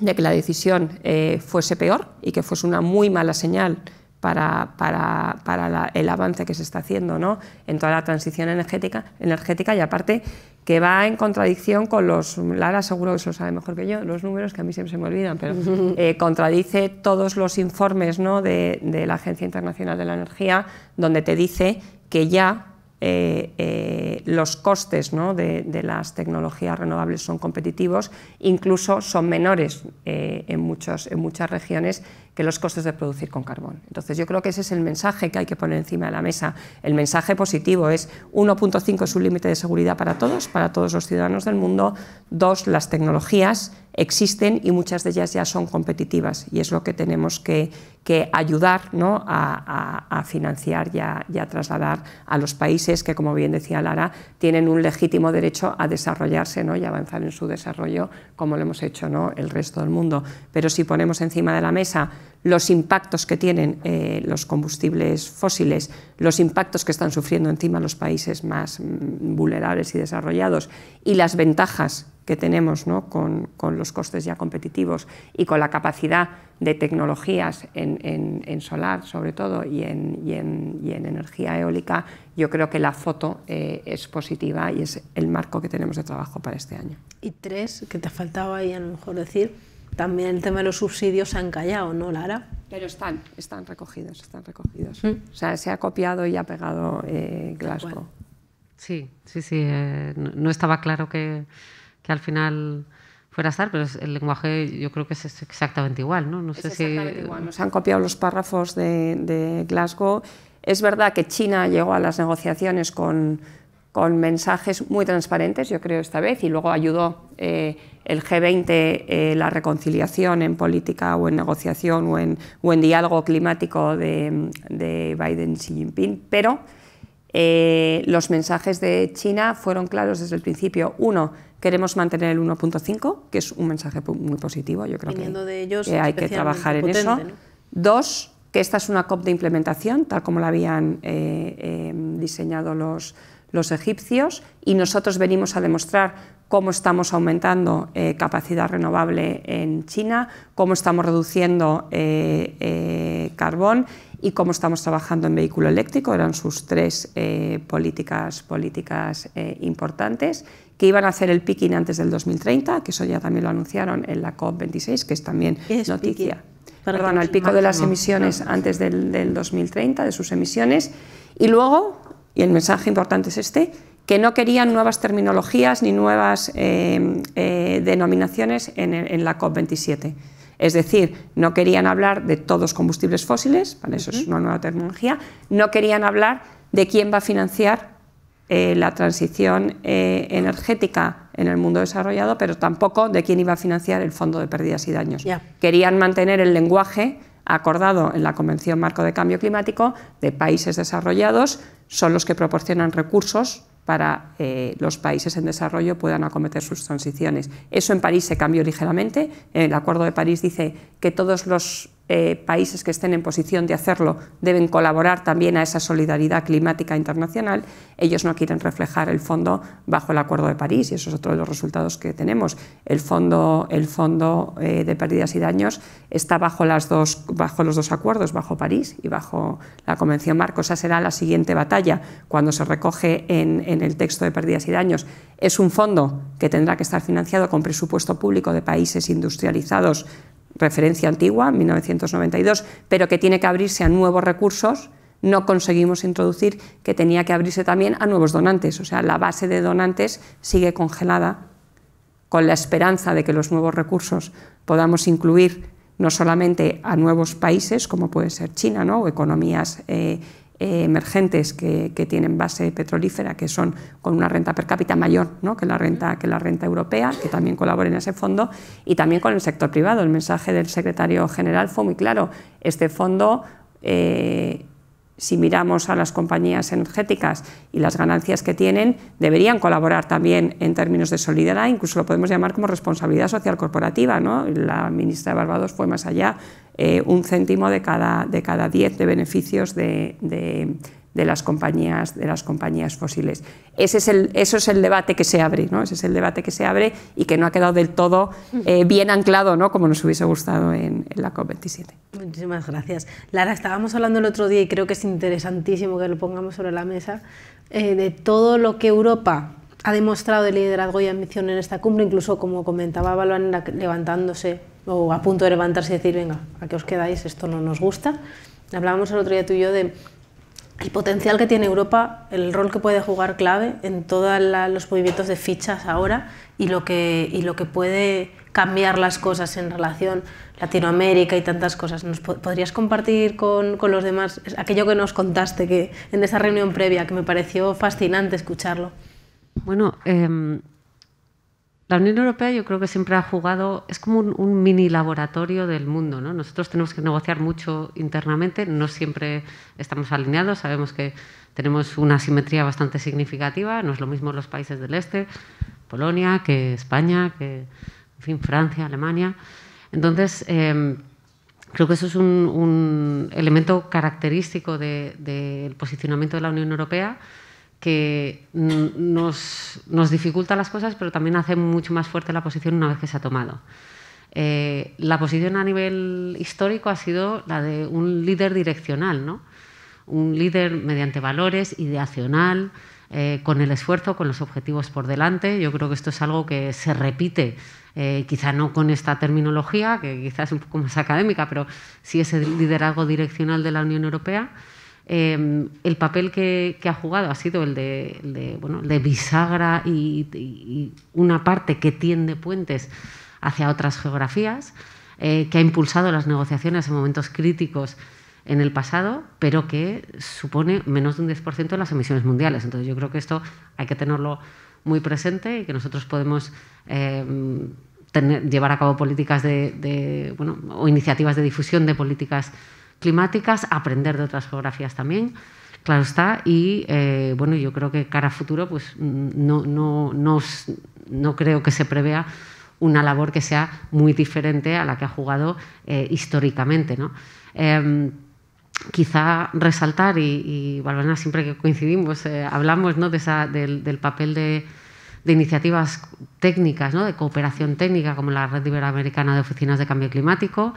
de que la decisión eh, fuese peor y que fuese una muy mala señal para, para, el avance que se está haciendo ¿no? en toda la transición energética, energética y aparte que va en contradicción con los, Lara seguro que eso sabe mejor que yo, los números que a mí siempre se me olvidan, pero eh, contradice todos los informes ¿no? de, la Agencia Internacional de la Energía, donde te dice que ya eh, eh, los costes de, las tecnologías renovables son competitivos, incluso son menores en, muchos, en muchas regiones que los costes de producir con carbón. Entonces yo creo que ese es el mensaje que hay que poner encima de la mesa. El mensaje positivo es 1.5 es un límite de seguridad para todos, para todos los ciudadanos del mundo. Dos, las tecnologías existen y muchas de ellas ya son competitivas y es lo que tenemos que, ayudar ¿no? a, financiar y a, trasladar a los países que, como bien decía Lara, tienen un legítimo derecho a desarrollarse ¿no? y avanzar en su desarrollo como lo hemos hecho ¿no? el resto del mundo. Pero si ponemos encima de la mesa los impactos que tienen eh, los combustibles fósiles, los impactos que están sufriendo encima los países más mm, vulnerables y desarrollados y las ventajas que tenemos con, los costes ya competitivos y con la capacidad de tecnologías en, solar, sobre todo, y en, y, en, energía eólica, yo creo que la foto eh, es positiva y es el marco que tenemos de trabajo para este año. Y tres, que te faltaba ahí a lo mejor decir, también el tema de los subsidios se han callado, ¿no, Lara? Pero están, están recogidos, están recogidos. Mm. O sea, se ha copiado y ha pegado eh, Glasgow. Sí, sí, sí. Eh, no, estaba claro que, al final fuera a estar, pero el lenguaje yo creo que es exactamente igual, ¿no? no sé si... igual. han copiado los párrafos de Glasgow. Es verdad que China llegó a las negociaciones con con mensajes muy transparentes, yo creo, esta vez, y luego ayudó eh, el G20 eh, la reconciliación en política o en negociación o en, diálogo climático de, Biden-Xi Jinping, pero eh, los mensajes de China fueron claros desde el principio. Uno, queremos mantener el 1.5, que es un mensaje muy positivo, yo creo que, hay que trabajar en eso. Dos, que esta es una COP de implementación, tal como la habían diseñado los los egipcios y nosotros venimos a demostrar cómo estamos aumentando eh, capacidad renovable en China, cómo estamos reduciendo eh, eh, carbón y cómo estamos trabajando en vehículo eléctrico. Eran sus tres políticas, políticas importantes que iban a hacer el picking antes del 2030, que eso ya también lo anunciaron en la COP26, que es también noticia. Perdón, el pico de las emisiones antes del, del 2030, de sus emisiones. Y luego y el mensaje importante es este, que no querían nuevas terminologías ni nuevas eh, eh, denominaciones en, la COP27. Es decir, no querían hablar de todos combustibles fósiles, para eso es una nueva tecnología, no querían hablar de quién va a financiar eh, la transición energética en el mundo desarrollado, pero tampoco de quién iba a financiar el fondo de pérdidas y daños. Querían mantener el lenguaje acordado en la Convención Marco de Cambio Climático de países desarrollados son los que proporcionan recursos para eh, los países en desarrollo puedan acometer sus transiciones. Eso en París se cambió ligeramente. El Acuerdo de París dice que todos los eh, países que estén en posición de hacerlo deben colaborar también a esa solidaridad climática internacional, ellos no quieren reflejar el fondo bajo el Acuerdo de París y eso es otro de los resultados que tenemos. El fondo, el fondo eh, de pérdidas y daños está bajo, las dos, bajo los dos acuerdos, bajo París y bajo la Convención Marco. Esa será la siguiente batalla cuando se recoge en, en el texto de pérdidas y daños. Es un fondo que tendrá que estar financiado con presupuesto público de países industrializados referencia antigua, 1992, pero que tiene que abrirse a nuevos recursos, no conseguimos introducir que tenía que abrirse también a nuevos donantes. O sea, la base de donantes sigue congelada con la esperanza de que los nuevos recursos podamos incluir no solamente a nuevos países, como puede ser China, ¿no? o economías eh, eh, emergentes que, tienen base petrolífera, que son con una renta per cápita mayor ¿no? que, la renta, que la renta europea, que también colaboren en ese fondo, y también con el sector privado. El mensaje del secretario general fue muy claro. Este fondo... Eh, si miramos a las compañías energéticas y las ganancias que tienen, deberían colaborar también en términos de solidaridad, incluso lo podemos llamar como responsabilidad social corporativa. ¿no? La ministra de Barbados fue más allá, eh, un céntimo de cada, de cada diez de beneficios de, de, las compañías, de las compañías fósiles. Ese es el, eso es el debate que se abre, ¿no? Ese es el debate que se abre y que no ha quedado del todo eh, bien anclado, ¿no? Como nos hubiese gustado en, la COP27. Muchísimas gracias. Lara, estábamos hablando el otro día y creo que es interesantísimo que lo pongamos sobre la mesa, eh, de todo lo que Europa ha demostrado el liderazgo y ambición en esta cumbre, incluso como comentaba Balban levantándose o a punto de levantarse y decir, venga, ¿a qué os quedáis? Esto no nos gusta. Hablábamos el otro día tú y yo de el potencial que tiene Europa, el rol que puede jugar clave en todos los movimientos de fichas ahora y lo, que, y lo que puede cambiar las cosas en relación Latinoamérica y tantas cosas. ¿Nos podrías compartir con, con los demás aquello que nos contaste que, en esa reunión previa, que me pareció fascinante escucharlo? Bueno, em, la Unión Europea yo creo que siempre ha jugado, es como un, mini laboratorio del mundo, ¿no? Nosotros tenemos que negociar mucho internamente, no siempre estamos alineados, sabemos que tenemos una simetría bastante significativa, no es lo mismo los países del este, Polonia, que España, que fin, Francia, Alemania. Entonces, em, creo que eso es un, elemento característico del posicionamiento de la Unión Europea que nos, dificulta las cosas, pero también hace mucho más fuerte la posición una vez que se ha tomado. Eh, la posición a nivel histórico ha sido la de un líder direccional, ¿no? un líder mediante valores, ideacional, eh, con el esfuerzo, con los objetivos por delante. Yo creo que esto es algo que se repite, eh, quizá no con esta terminología, que quizás es un poco más académica, pero sí ese liderazgo direccional de la Unión Europea. Em, el papel que, ha jugado ha sido el de, bisagra y, una parte que tiende puentes hacia otras geografías, eh, que ha impulsado las negociaciones en momentos críticos en el pasado, pero que supone menos de un 10% de las emisiones mundiales. Entonces yo creo que esto hay que tenerlo muy presente y que nosotros podemos em, llevar a cabo políticas de, o iniciativas de difusión de políticas climáticas, aprender de otras geografías también, claro está, y eh, bueno, yo creo que cara a futuro, pues mm, no, creo que se prevea una labor que sea muy diferente a la que ha jugado eh, históricamente. Em, quizá resaltar, y, y siempre que coincidimos, eh, hablamos de del, papel de, iniciativas técnicas, de cooperación técnica, como la Red Iberoamericana de Oficinas de Cambio Climático,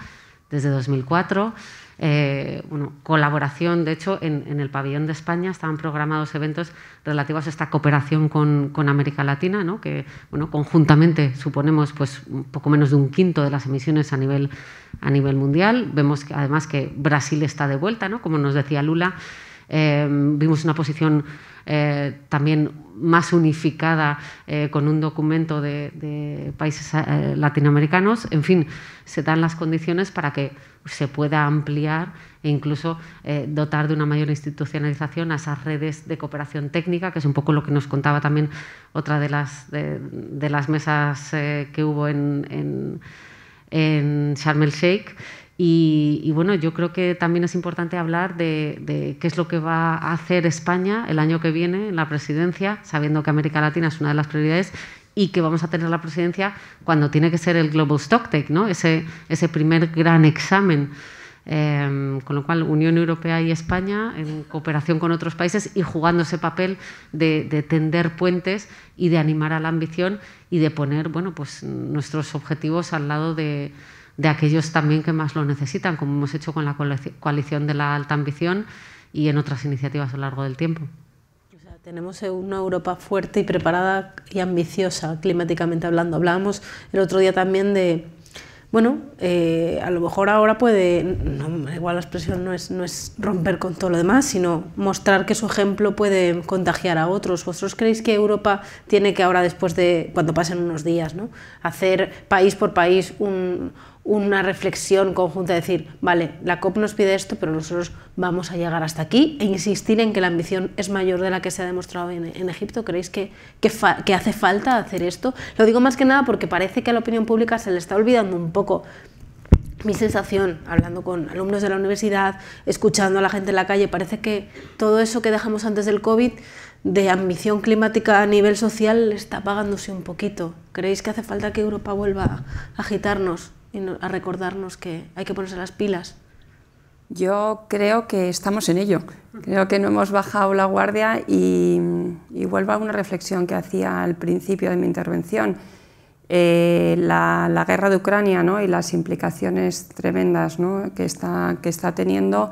desde 2004. Eh, bueno, colaboración. De hecho, en, el pabellón de España estaban programados eventos relativos a esta cooperación con, América Latina, que bueno, conjuntamente suponemos pues, un poco menos de un quinto de las emisiones a nivel, a nivel mundial. Vemos que, además que Brasil está de vuelta, ¿no? como nos decía Lula. Eh, vimos una posición eh, también más unificada con un documento de países latinoamericanos. En fin, se dan las condiciones para que se pueda ampliar e incluso eh, dotar de una mayor institucionalización a esas redes de cooperación técnica, que es un poco lo que nos contaba también otra de las, de, las mesas eh, que hubo en, en, en Sharm el Sheikh. Y, bueno, yo creo que también es importante hablar de, de, qué es lo que va a hacer España el año que viene en la presidencia, sabiendo que América Latina es una de las prioridades y que vamos a tener la presidencia cuando tiene que ser el Global Stocktake, ¿no? ese, primer gran examen. Em, con lo cual, Unión Europea y España, en cooperación con otros países y jugando ese papel de, tender puentes y de animar a la ambición y de poner bueno, pues, nuestros objetivos al lado de, de aquellos también que más lo necesitan, como hemos hecho con la coalición de la alta ambición y en otras iniciativas a lo largo del tiempo. Tenemos una Europa fuerte y preparada y ambiciosa climáticamente hablando. Hablábamos el otro día también de, bueno, eh, a lo mejor ahora puede, no, igual la expresión no es, no es romper con todo lo demás, sino mostrar que su ejemplo puede contagiar a otros. ¿Vosotros creéis que Europa tiene que ahora, después de, cuando pasen unos días, ¿no? hacer país por país un, una reflexión conjunta, de decir, vale, la COP nos pide esto, pero nosotros vamos a llegar hasta aquí e insistir en que la ambición es mayor de la que se ha demostrado en, Egipto. ¿Creéis que, que, que, hace falta hacer esto? Lo digo más que nada porque parece que a la opinión pública se le está olvidando un poco. Mi sensación, hablando con alumnos de la universidad, escuchando a la gente en la calle, parece que todo eso que dejamos antes del COVID de ambición climática a nivel social está apagándose un poquito. ¿Creéis que hace falta que Europa vuelva a agitarnos? y a recordarnos que hay que ponerse las pilas. Yo creo que estamos en ello. Creo que no hemos bajado la guardia y, vuelvo a una reflexión que hacía al principio de mi intervención. Eh, la, guerra de Ucrania y las implicaciones tremendas que, está, que está teniendo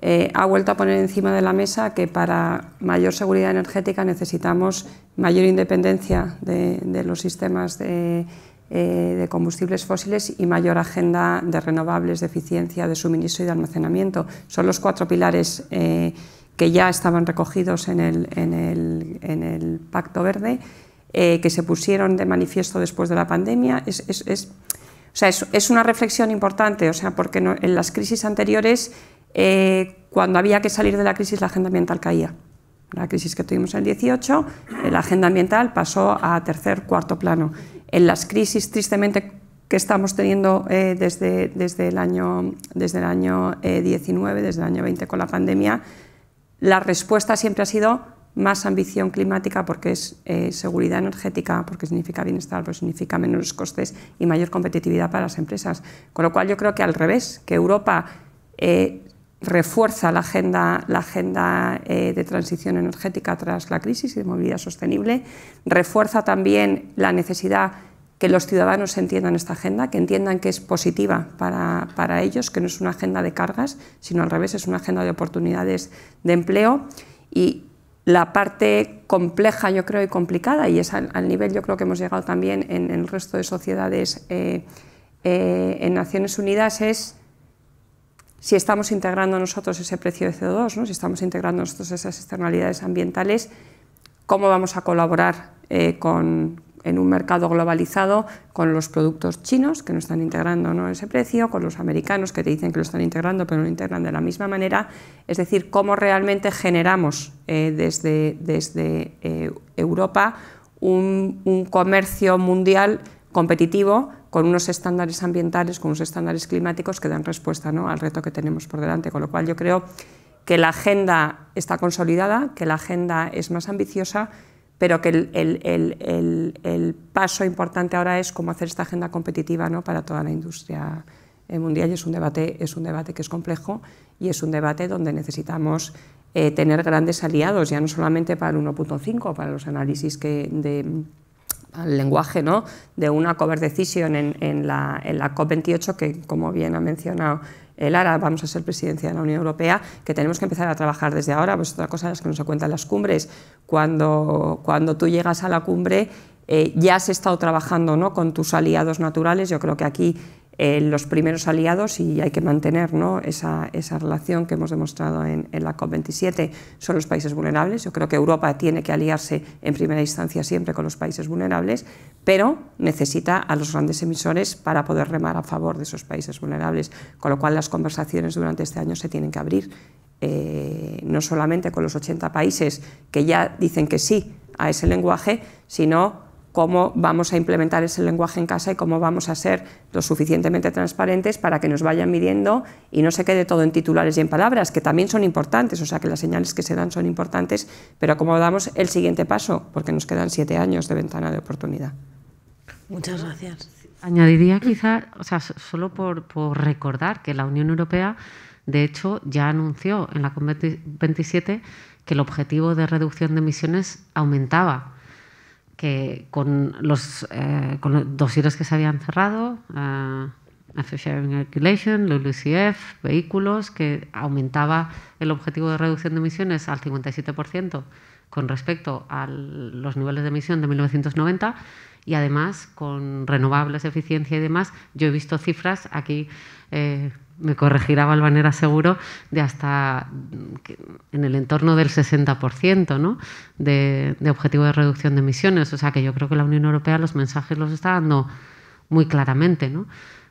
eh, ha vuelto a poner encima de la mesa que para mayor seguridad energética necesitamos mayor independencia de, de los sistemas de eh, de combustibles fósiles y mayor agenda de renovables, de eficiencia, de suministro y de almacenamiento. Son los cuatro pilares eh, que ya estaban recogidos en el, Pacto Verde, eh, que se pusieron de manifiesto después de la pandemia. Es, sea, es una reflexión importante, o sea, porque en las crisis anteriores, cuando había que salir de la crisis, la agenda ambiental caía la crisis que tuvimos en el 18, la agenda ambiental pasó a tercer, cuarto plano en las crisis tristemente que estamos teniendo eh, desde, desde el año, desde el año 19, eh, desde el año 20 con la pandemia, la respuesta siempre ha sido más ambición climática porque es eh, seguridad energética, porque significa bienestar, porque significa menores costes y mayor competitividad para las empresas. Con lo cual yo creo que al revés, que Europa refuerza la agenda, la agenda eh, de transición energética tras la crisis y de movilidad sostenible, refuerza también la necesidad que los ciudadanos entiendan esta agenda, que entiendan que es positiva para, ellos, que no es una agenda de cargas, sino al revés, es una agenda de oportunidades de empleo y la parte compleja, yo creo, y complicada, y es al, nivel yo creo que hemos llegado también en, el resto de sociedades eh, eh, en Naciones Unidas, es si estamos integrando nosotros ese precio de CO2, si estamos integrando nosotros esas externalidades ambientales, cómo vamos a colaborar eh, en un mercado globalizado con los productos chinos que no están integrando ese precio, con los americanos que te dicen que lo están integrando pero no lo integran de la misma manera, es decir, cómo realmente generamos eh, desde, eh, Europa un comercio mundial competitivo con unos estándares ambientales, con unos estándares climáticos que dan respuesta al reto que tenemos por delante. Con lo cual yo creo que la agenda está consolidada, que la agenda es más ambiciosa, pero que el, paso importante ahora es cómo hacer esta agenda competitiva para toda la industria eh, mundial y es un debate, que es complejo y es un debate donde necesitamos eh, tener grandes aliados, ya no solamente para el 1.5, para los análisis que de al lenguaje ¿no? de una cover decision en, la, COP28, que como bien ha mencionado Lara, vamos a ser presidencia de la Unión Europea, que tenemos que empezar a trabajar desde ahora, pues otra cosa es que no se cuentan las cumbres. Cuando, cuando tú llegas a la cumbre eh, ya has estado trabajando ¿no? con tus aliados naturales, yo creo que aquí eh, los primeros aliados y hay que mantener ¿no? esa, relación que hemos demostrado en, la COP27. Son los países vulnerables. Yo creo que Europa tiene que aliarse en primera instancia siempre con los países vulnerables, pero necesita a los grandes emisores para poder remar a favor de esos países vulnerables. Con lo cual las conversaciones durante este año se tienen que abrir, eh, no solamente con los 80 países que ya dicen que sí a ese lenguaje, sino cómo vamos a implementar ese lenguaje en casa y cómo vamos a ser lo suficientemente transparentes para que nos vayan midiendo y no se quede todo en titulares y en palabras, que también son importantes, o sea que las señales que se dan son importantes, pero cómo damos el siguiente paso, porque nos quedan siete años de ventana de oportunidad. Muchas gracias. Añadiría quizá o sea, solo por, por recordar que la Unión Europea, de hecho, ya anunció en la COP27 que el objetivo de reducción de emisiones aumentaba que con los, eh, dosieres que se habían cerrado, eh, Sharing Regulation, LULUCF, vehículos, que aumentaba el objetivo de reducción de emisiones al 57% con respecto a los niveles de emisión de 1990 y además con renovables, eficiencia y demás. Yo he visto cifras aquí. Eh, me corregirá Valvanera seguro, de hasta en el entorno del 60% de, objetivo de reducción de emisiones. O sea que yo creo que la Unión Europea los mensajes los está dando muy claramente.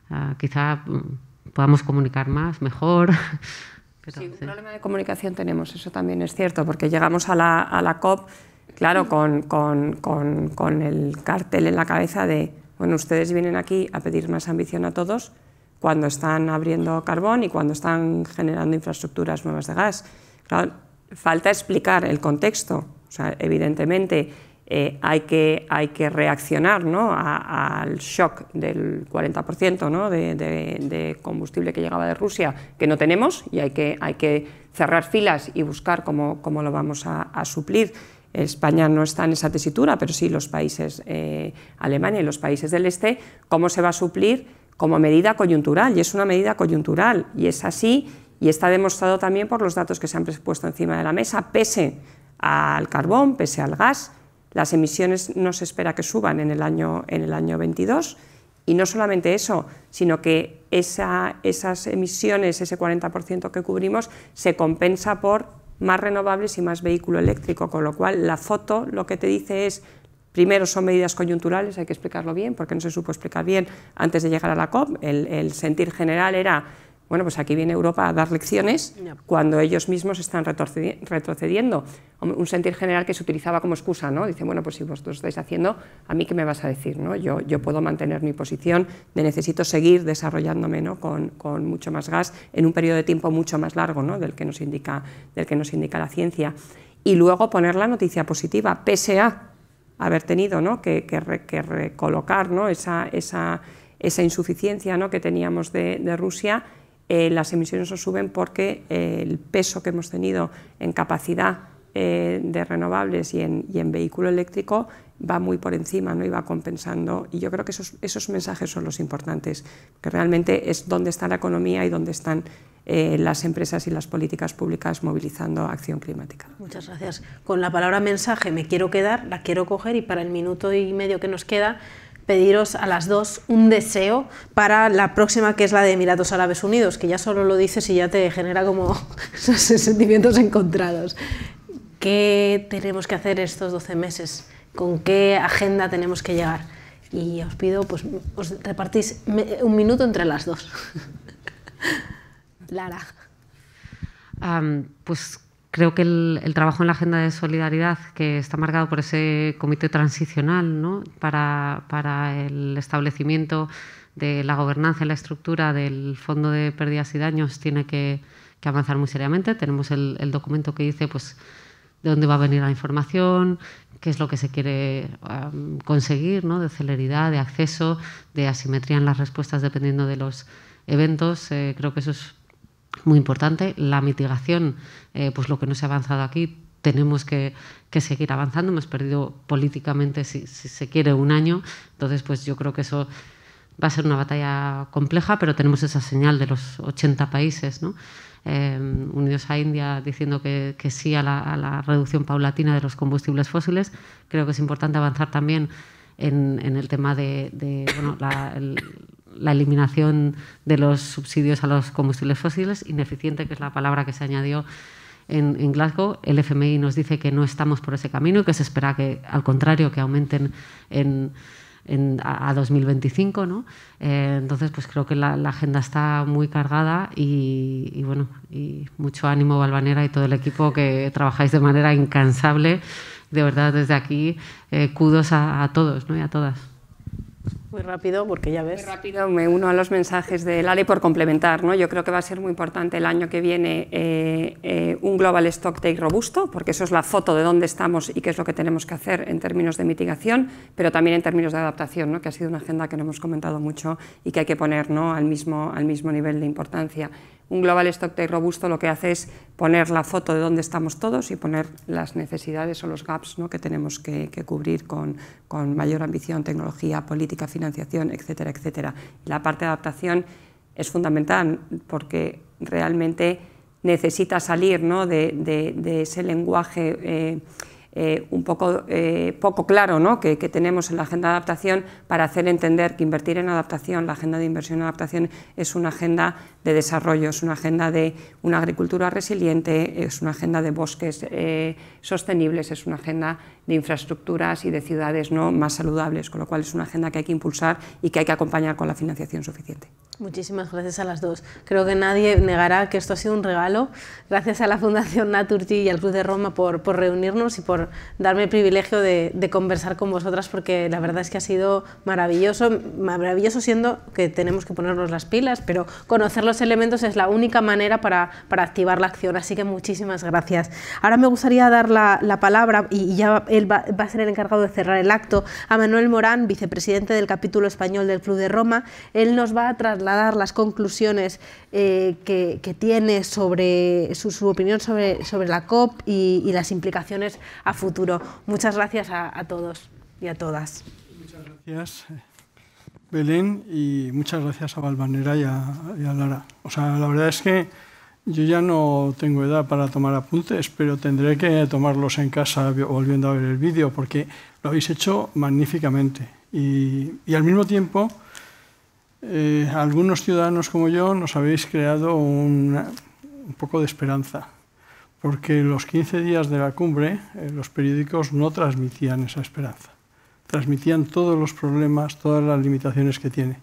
Ah, quizá mm, podamos comunicar más, mejor. sí, un problema de comunicación tenemos, eso también es cierto, porque llegamos a la, COP, claro, con, con el cartel en la cabeza de, bueno, ustedes vienen aquí a pedir más ambición a todos, cuando están abriendo carbón y cuando están generando infraestructuras nuevas de gas. falta explicar el contexto. O sea, evidentemente eh, hay, que, hay que reaccionar ¿no? al shock del 40% de, de, combustible que llegaba de Rusia, que no tenemos, y hay que, hay que cerrar filas y buscar cómo, cómo lo vamos a, suplir. España no está en esa tesitura, pero sí los países, eh, Alemania y los países del Este, cómo se va a suplir como medida coyuntural, y es una medida coyuntural, y es así, y está demostrado también por los datos que se han puesto encima de la mesa, pese al carbón, pese al gas, las emisiones no se espera que suban en el año, en el año 22, y no solamente eso, sino que esa, esas emisiones, ese 40% que cubrimos, se compensa por más renovables y más vehículo eléctrico, con lo cual la foto lo que te dice es Primero son medidas coyunturales, hay que explicarlo bien, porque no se supo explicar bien antes de llegar a la COP. El, sentir general era, bueno, pues aquí viene Europa a dar lecciones cuando ellos mismos están retrocediendo. Un sentir general que se utilizaba como excusa, ¿no? Dice, bueno, pues si vosotros estáis haciendo, a mí qué me vas a decir, ¿no? Yo, puedo mantener mi posición de necesito seguir desarrollándome, ¿no? Con, mucho más gas en un periodo de tiempo mucho más largo, ¿no? Del que nos indica, del que nos indica la ciencia. Y luego poner la noticia positiva, pese a haber tenido ¿no? que, que, recolocar esa, insuficiencia ¿no? que teníamos de, Rusia, eh, las emisiones nos suben porque eh, el peso que hemos tenido en capacidad eh, de renovables y en, vehículo eléctrico va muy por encima ¿no? y va compensando. Y yo creo que esos, mensajes son los importantes, que realmente es dónde está la economía y dónde están eh, las empresas y las políticas públicas movilizando acción climática. Muchas gracias. Con la palabra mensaje me quiero quedar, la quiero coger y para el minuto y medio que nos queda pediros a las dos un deseo para la próxima que es la de Emiratos Árabes Unidos, que ya solo lo dices y ya te genera como sentimientos encontrados qué tenemos que hacer estos 12 meses, con qué agenda tenemos que llegar. Y os pido, pues os repartís un minuto entre las dos. Lara. pues creo que el, trabajo en la agenda de solidaridad que está marcado por ese comité transicional ¿no? para, el establecimiento de la gobernanza y la estructura del Fondo de Pérdidas y Daños tiene que, avanzar muy seriamente. Tenemos el, el, documento que dice pues, de dónde va a venir la información, qué es lo que se quiere conseguir, ¿no? de celeridad, de acceso, de asimetría en las respuestas dependiendo de los eventos. Eh, creo que eso es muy importante. La mitigación, eh, pues lo que no se ha avanzado aquí, tenemos que, seguir avanzando. Hemos perdido políticamente, si, se quiere, un año. Entonces, pues yo creo que eso va a ser una batalla compleja, pero tenemos esa señal de los 80 países, ¿no? Em, Unidos a India diciendo que, sí a la, reducción paulatina de los combustibles fósiles. Creo que es importante avanzar también en, el tema de, la, eliminación de los subsidios a los combustibles fósiles, ineficiente, que es la palabra que se añadió en, Glasgow. El FMI nos dice que no estamos por ese camino y que se espera que, al contrario, que aumenten en, a, 2025. ¿no? Eh, entonces, pues creo que la, agenda está muy cargada y, bueno, y mucho ánimo Valvanera y todo el equipo que trabajáis de manera incansable. De verdad, desde aquí, eh, kudos a, todos ¿no? y a todas. Muy rápido, porque ya ves. Muy rápido, me uno a los mensajes de Lale por complementar. ¿no? Yo creo que va a ser muy importante el año que viene eh, eh, un Global Stock Take robusto, porque eso es la foto de dónde estamos y qué es lo que tenemos que hacer en términos de mitigación, pero también en términos de adaptación, ¿no? que ha sido una agenda que no hemos comentado mucho y que hay que poner ¿no? al, mismo, al mismo nivel de importancia. Un Global Stock Take robusto lo que hace es poner la foto de dónde estamos todos y poner las necesidades o los gaps ¿no? que tenemos que, cubrir con, con mayor ambición, tecnología, política, financiera financiación, etcétera, etcétera. La parte de adaptación es fundamental porque realmente necesita salir de, ese lenguaje eh, eh, un poco, eh, poco claro que, tenemos en la agenda de adaptación para hacer entender que invertir en adaptación, la agenda de inversión en adaptación, es una agenda de desarrollo, es una agenda de una agricultura resiliente, es una agenda de bosques sostenibles, es una agenda de infraestructuras y de ciudades ¿no? más saludables, con lo cual es una agenda que hay que impulsar y que hay que acompañar con la financiación suficiente. Muchísimas gracias a las dos. Creo que nadie negará que esto ha sido un regalo. Gracias a la Fundación Naturgy y al Club de Roma por, por reunirnos y por darme el privilegio de, conversar con vosotras, porque la verdad es que ha sido maravilloso. Maravilloso siendo que tenemos que ponernos las pilas, pero conocer los elementos es la única manera para, activar la acción. Así que muchísimas gracias. Ahora me gustaría dar la, la palabra y ya él va, a ser el encargado de cerrar el acto, a Manuel Morán, vicepresidente del capítulo español del Club de Roma. Él nos va a trasladar las conclusiones eh, que, tiene sobre su, opinión sobre, sobre la COP y, las implicaciones a futuro. Muchas gracias a, todos y a todas. Muchas gracias. Belén y muchas gracias a Valvanera a Lara. O sea, la verdad es que yo ya no tengo edad para tomar apuntes, pero tendré que tomarlos en casa volviendo a ver el vídeo, porque lo habéis hecho magníficamente. Y, al mismo tiempo, eh, algunos ciudadanos como yo nos habéis creado un poco de esperanza, porque los 15 días de la cumbre eh, los periódicos no transmitían esa esperanza, transmitían todos los problemas, todas las limitaciones que tiene.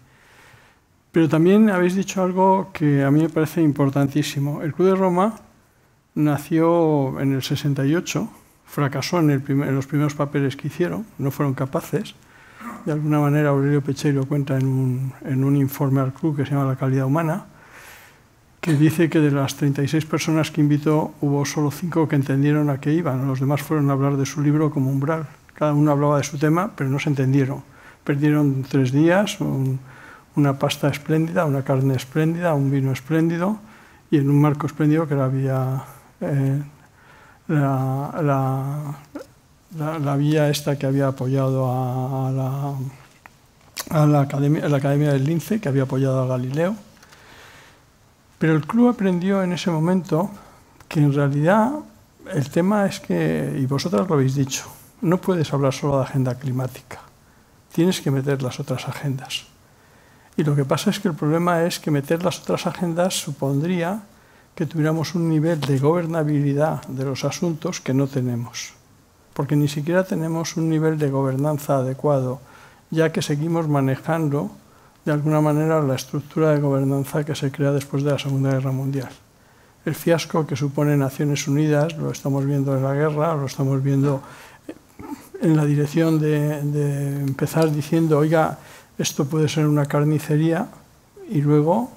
Pero también habéis dicho algo que a mí me parece importantísimo. El Club de Roma nació en el 68, fracasó en, los primeros papeles que hicieron, no fueron capaces. De alguna manera Aurelio Pecheiro cuenta en un, informe al club que se llama La calidad humana, que dice que de las 36 personas que invitó hubo solo cinco que entendieron a qué iban. Los demás fueron a hablar de su libro como umbral. Cada uno hablaba de su tema, pero no se entendieron. Perdieron tres días, una pasta espléndida, una carne espléndida, un vino espléndido y en un marco espléndido que era había, eh, la, vía esta que había apoyado a, la Academia, a la Academia del Lince, que había apoyado a Galileo. Pero el club aprendió en ese momento que en realidad el tema es que, y vosotras lo habéis dicho, no puedes hablar solo de agenda climática, tienes que meter las otras agendas. Y lo que pasa es que el problema es que meter las otras agendas supondría que tuviéramos un nivel de gobernabilidad de los asuntos que no tenemos, porque ni siquiera tenemos un nivel de gobernanza adecuado, ya que seguimos manejando de alguna manera la estructura de gobernanza que se crea después de la Segunda Guerra Mundial. El fiasco que supone Naciones Unidas, lo estamos viendo en la guerra, lo estamos viendo en la dirección de, de empezar diciendo, oiga, esto puede ser una carnicería y luego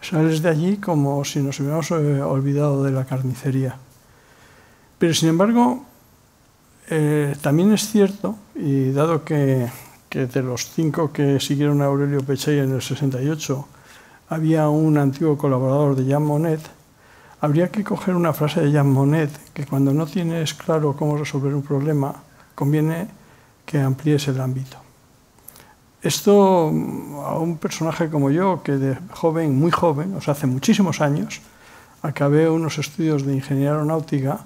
sales de allí como si nos hubiéramos eh, olvidado de la carnicería. Pero sin embargo, eh, también es cierto, y dado que, de los cinco que siguieron a Aurelio Pechey en el 68 había un antiguo colaborador de Jean Monnet, habría que coger una frase de Jean Monnet que cuando no tienes claro cómo resolver un problema, conviene que amplíes el ámbito. Esto mm, a un personaje como yo, que de joven, muy joven, o sea, hace muchísimos años, acabé unos estudios de ingeniería aeronáutica,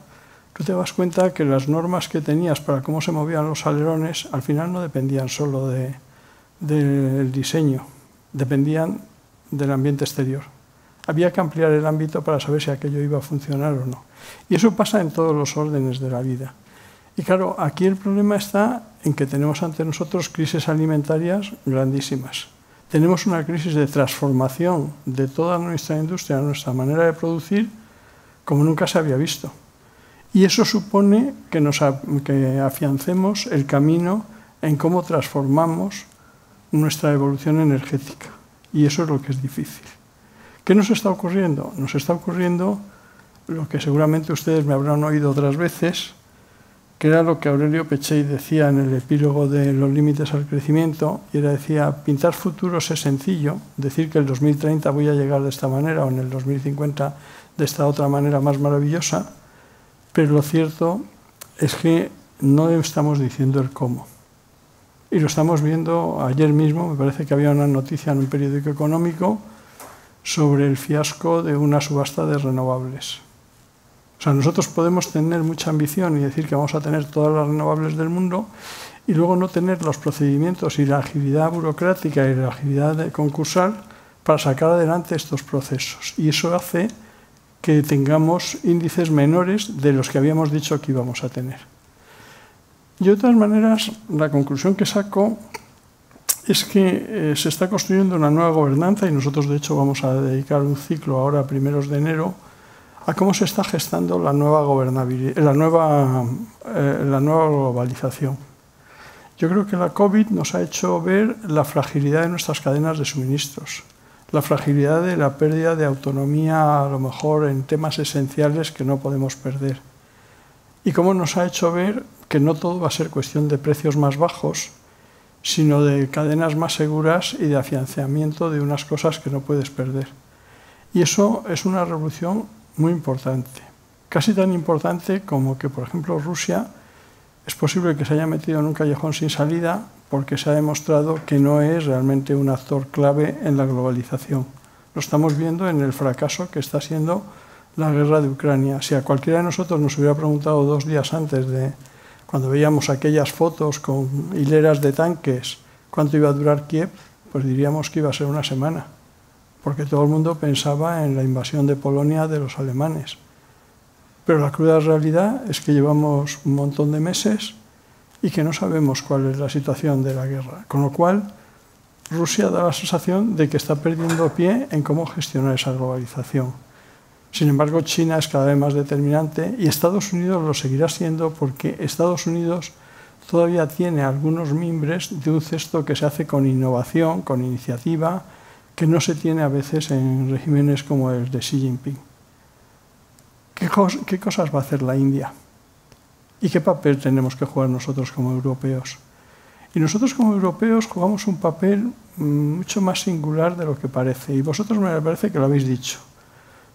tú te das cuenta que las normas que tenías para cómo se movían los alerones al final no dependían solo del diseño, dependían del ambiente exterior. Había que ampliar el ámbito para saber si aquello iba a funcionar o no. Y eso pasa en todos los órdenes de la vida. Y claro, aquí el problema está en que tenemos ante nosotros crisis alimentarias grandísimas. Tenemos una crisis de transformación de toda nuestra industria, nuestra manera de producir, como nunca se había visto. Y eso supone que nos afiancemos el camino en cómo transformamos nuestra evolución energética. Y eso es lo que es difícil. ¿Qué nos está ocurriendo? Nos está ocurriendo lo que seguramente ustedes me habrán oído otras veces, que era lo que Aurelio Pechey decía en el epílogo de Los límites al crecimiento, y era, decía, pintar futuros es sencillo, decir que el 2030 voy a llegar de esta manera o en el 2050 de esta otra manera más maravillosa, pero lo cierto es que no estamos diciendo el cómo. Y lo estamos viendo ayer mismo, me parece que había una noticia en un periódico económico sobre el fiasco de una subasta de renovables o sea, nosotros podemos tener mucha ambición y decir que vamos a tener todas las renovables del mundo y luego no tener los procedimientos y la agilidad burocrática y la agilidad concursal para sacar adelante estos procesos. Y eso hace que tengamos índices menores de los que habíamos dicho que íbamos a tener. Y de otras maneras, la conclusión que saco es que eh, se está construyendo una nueva gobernanza y nosotros de hecho vamos a dedicar un ciclo ahora a primeros de enero a cómo se está gestando la nueva gobernabilidad, eh, la nueva, eh, la nueva globalización. Yo creo que la COVID nos ha hecho ver la fragilidad de nuestras cadenas de suministros, la fragilidad de la pérdida de autonomía, a lo mejor en temas esenciales que no podemos perder. Y cómo nos ha hecho ver que no todo va a ser cuestión de precios más bajos, sino de cadenas más seguras y de afianzamiento de unas cosas que no puedes perder. Y eso es una revolución muy importante, casi tan importante como que, por ejemplo, Rusia es posible que se haya metido en un callejón sin salida porque se ha demostrado que no es realmente un actor clave en la globalización. Lo estamos viendo en el fracaso que está siendo la guerra de Ucrania. Si a cualquiera de nosotros nos hubiera preguntado dos días antes de cuando veíamos aquellas fotos con hileras de tanques cuánto iba a durar Kiev, pues diríamos que iba a ser una semana porque todo el mundo pensaba en la invasión de Polonia de los alemanes. Pero la cruda realidad es que llevamos un montón de meses y que no sabemos cuál es la situación de la guerra, con lo cual Rusia da la sensación de que está perdiendo pie en cómo gestionar esa globalización. Sin embargo, China es cada vez más determinante y Estados Unidos lo seguirá siendo porque Estados Unidos todavía tiene algunos mimbres de un cesto que se hace con innovación, con iniciativa, que no se tiene a veces en regímenes como el de Xi Jinping. ¿Qué, cosas va a hacer la India? ¿Y qué papel tenemos que jugar nosotros como europeos? Y nosotros como europeos jugamos un papel mm, mucho más singular de lo que parece. Y vosotros me parece que lo habéis dicho.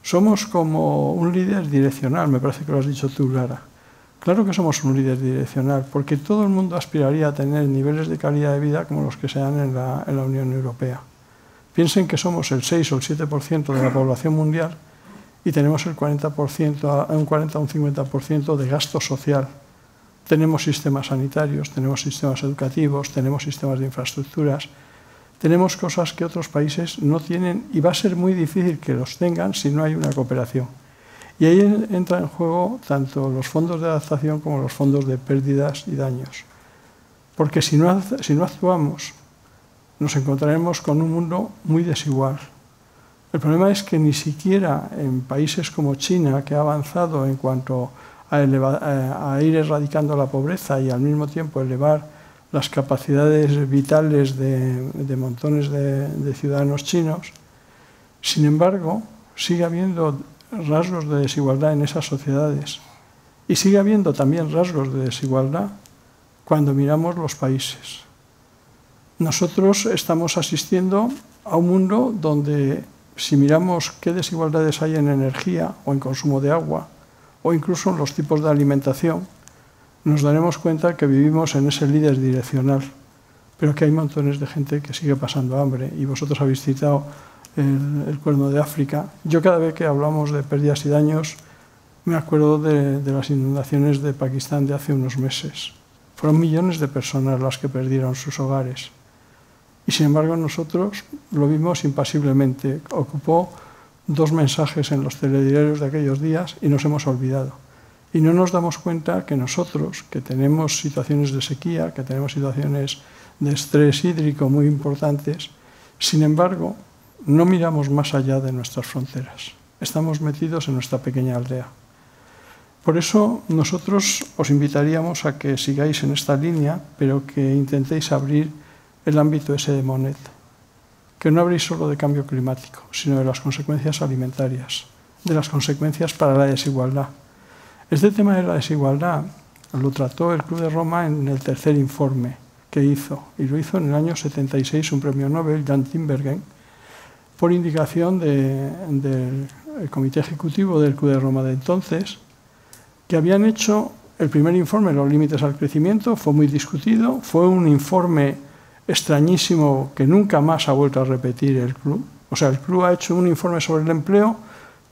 Somos como un líder direccional, me parece que lo has dicho tú, Lara. Claro que somos un líder direccional, porque todo el mundo aspiraría a tener niveles de calidad de vida como los que se dan en la Unión Europea. Piensen que somos el 6 o el 7% de la población mundial y tenemos el 40%, un 40 o un 50% de gasto social. Tenemos sistemas sanitarios, tenemos sistemas educativos, tenemos sistemas de infraestructuras, tenemos cosas que otros países no tienen y va a ser muy difícil que los tengan si no hay una cooperación. Y ahí entran en juego tanto los fondos de adaptación como los fondos de pérdidas y daños. Porque si no actuamos, nos encontraremos con un mundo muy desigual. El problema es que ni siquiera en países como China, que ha avanzado en cuanto a, eh, ir erradicando la pobreza y al mismo tiempo elevar las capacidades vitales de, montones de ciudadanos chinos, sin embargo, sigue habiendo rasgos de desigualdad en esas sociedades y sigue habiendo también rasgos de desigualdad cuando miramos los países nosotros estamos asistiendo a un mundo donde si miramos qué desigualdades hay en energía o en consumo de agua o incluso en los tipos de alimentación, nos daremos cuenta que vivimos en ese líder direccional, pero que hay montones de gente que sigue pasando hambre y vosotros habéis citado el, cuerno de África. Yo cada vez que hablamos de pérdidas y daños me acuerdo de las inundaciones de Pakistán de hace unos meses. Fueron millones de personas las que perdieron sus hogares y sin embargo nosotros lo vimos impasiblemente. Ocupó dos mensajes en los telediarios de aquellos días y nos hemos olvidado. Y no nos damos cuenta que nosotros, que tenemos situaciones de sequía, que tenemos situaciones de estrés hídrico muy importantes, sin embargo, no miramos más allá de nuestras fronteras. Estamos metidos en nuestra pequeña aldea. Por eso nosotros os invitaríamos a que sigáis en esta línea, pero que intentéis abrir el ámbito ese de Monet, que no habléis solo de cambio climático, sino de las consecuencias alimentarias, de las consecuencias para la desigualdad. Este tema de la desigualdad lo trató el Club de Roma en el tercer informe que hizo, y lo hizo en el año 76 un premio Nobel, Jan Timbergen, por indicación del Comité Ejecutivo del Club de Roma de entonces, que habían hecho el primer informe, Los Límites al Crecimiento, fue muy discutido, fue un informe extrañísimo que nunca más ha vuelto a repetir el club. O sea, el club ha hecho un informe sobre el empleo,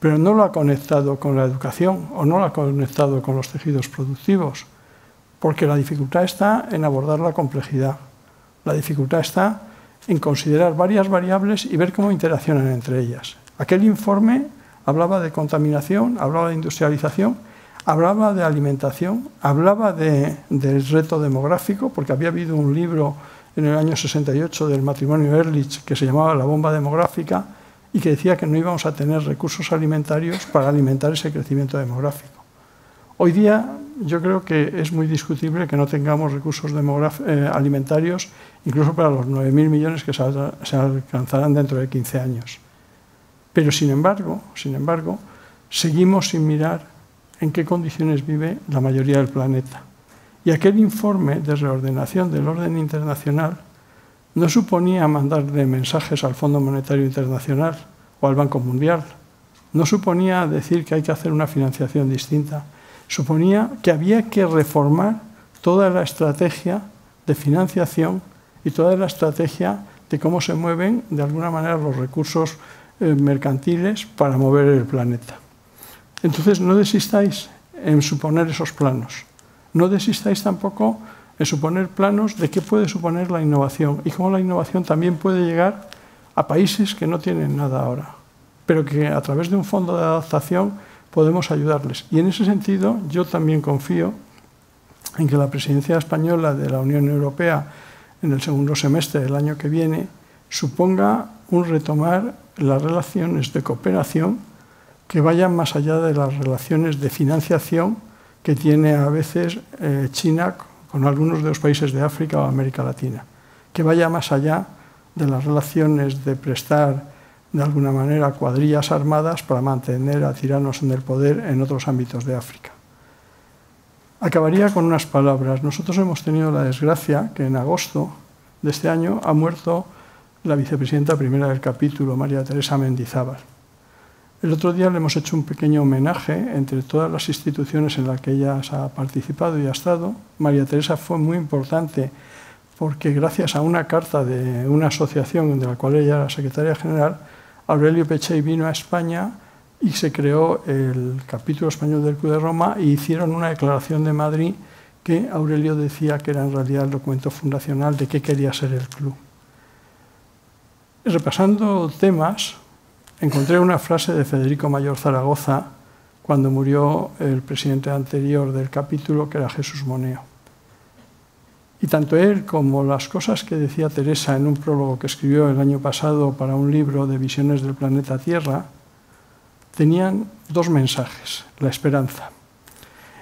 pero no lo ha conectado con la educación o no lo ha conectado con los tejidos productivos, porque la dificultad está en abordar la complejidad. La dificultad está en considerar varias variables y ver cómo interaccionan entre ellas. Aquel informe hablaba de contaminación, hablaba de industrialización, hablaba de alimentación, hablaba de, del reto demográfico, porque había habido un libro en el año 68 del matrimonio Ehrlich, que se llamaba la bomba demográfica y que decía que no íbamos a tener recursos alimentarios para alimentar ese crecimiento demográfico. Hoy día yo creo que es muy discutible que no tengamos recursos eh, alimentarios, incluso para los 9.000 millones que se, alcanzarán dentro de 15 años. Pero sin embargo, sin embargo, seguimos sin mirar en qué condiciones vive la mayoría del planeta y aquel informe de reordenación del orden internacional no suponía mandarle mensajes al Fondo Monetario Internacional o al Banco Mundial, no suponía decir que hay que hacer una financiación distinta, suponía que había que reformar toda la estrategia de financiación y toda la estrategia de cómo se mueven de alguna manera los recursos eh, mercantiles para mover el planeta. Entonces no desistáis en suponer esos planos. No desistáis tampoco en suponer planos de qué puede suponer la innovación y cómo la innovación también puede llegar a países que no tienen nada ahora, pero que a través de un fondo de adaptación podemos ayudarles. Y en ese sentido yo también confío en que la presidencia española de la Unión Europea en el segundo semestre del año que viene suponga un retomar las relaciones de cooperación que vayan más allá de las relaciones de financiación que tiene a veces eh, China con algunos de los países de África o América Latina, que vaya más allá de las relaciones de prestar de alguna manera cuadrillas armadas para mantener a tiranos en el poder en otros ámbitos de África. Acabaría con unas palabras. Nosotros hemos tenido la desgracia que en agosto de este año ha muerto la vicepresidenta primera del capítulo, María Teresa Mendizábal el otro día le hemos hecho un pequeño homenaje entre todas las instituciones en las que ella ha participado y ha estado. María Teresa fue muy importante porque gracias a una carta de una asociación de la cual ella era secretaria general, Aurelio Pechey vino a España y se creó el capítulo español del Club de Roma y e hicieron una declaración de Madrid que Aurelio decía que era en realidad el documento fundacional de qué quería ser el club. Repasando temas, encontré una frase de Federico Mayor Zaragoza cuando murió el presidente anterior del capítulo, que era Jesús Moneo. Y tanto él como las cosas que decía Teresa en un prólogo que escribió el año pasado para un libro de visiones del planeta Tierra, tenían dos mensajes, la esperanza.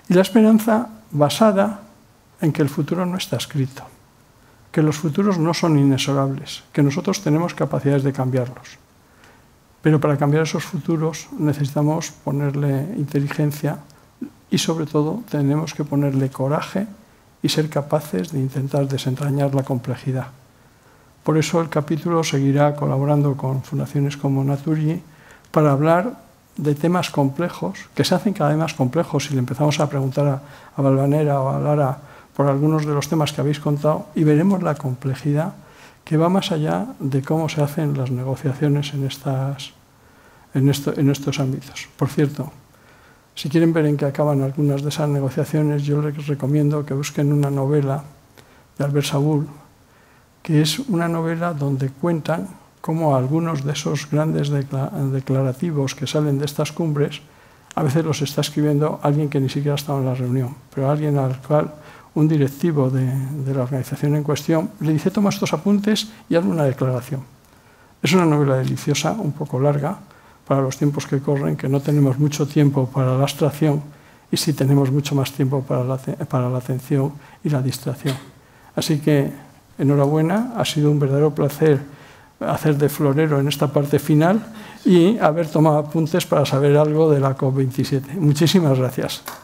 Y la esperanza basada en que el futuro no está escrito, que los futuros no son inexorables, que nosotros tenemos capacidades de cambiarlos. Pero para cambiar esos futuros necesitamos ponerle inteligencia y sobre todo tenemos que ponerle coraje y ser capaces de intentar desentrañar la complejidad. Por eso el capítulo seguirá colaborando con fundaciones como Naturi para hablar de temas complejos que se hacen cada vez más complejos si le empezamos a preguntar a, a Valvanera o a Lara por algunos de los temas que habéis contado y veremos la complejidad que va más allá de cómo se hacen las negociaciones en, estas, en, estos ámbitos. Por cierto, si quieren ver en qué acaban algunas de esas negociaciones, yo les recomiendo que busquen una novela de Albert Saúl, que es una novela donde cuentan cómo algunos de esos grandes declarativos que salen de estas cumbres, a veces los está escribiendo alguien que ni siquiera ha estado en la reunión, pero alguien al cual un directivo de, la organización en cuestión, le dice, toma estos apuntes y hazme una declaración. Es una novela deliciosa, un poco larga, para los tiempos que corren, que no tenemos mucho tiempo para la abstracción y sí tenemos mucho más tiempo para para la atención y la distracción. Así que enhorabuena, ha sido un verdadero placer hacer de florero en esta parte final y haber tomado apuntes para saber algo de la COP27. Muchísimas gracias.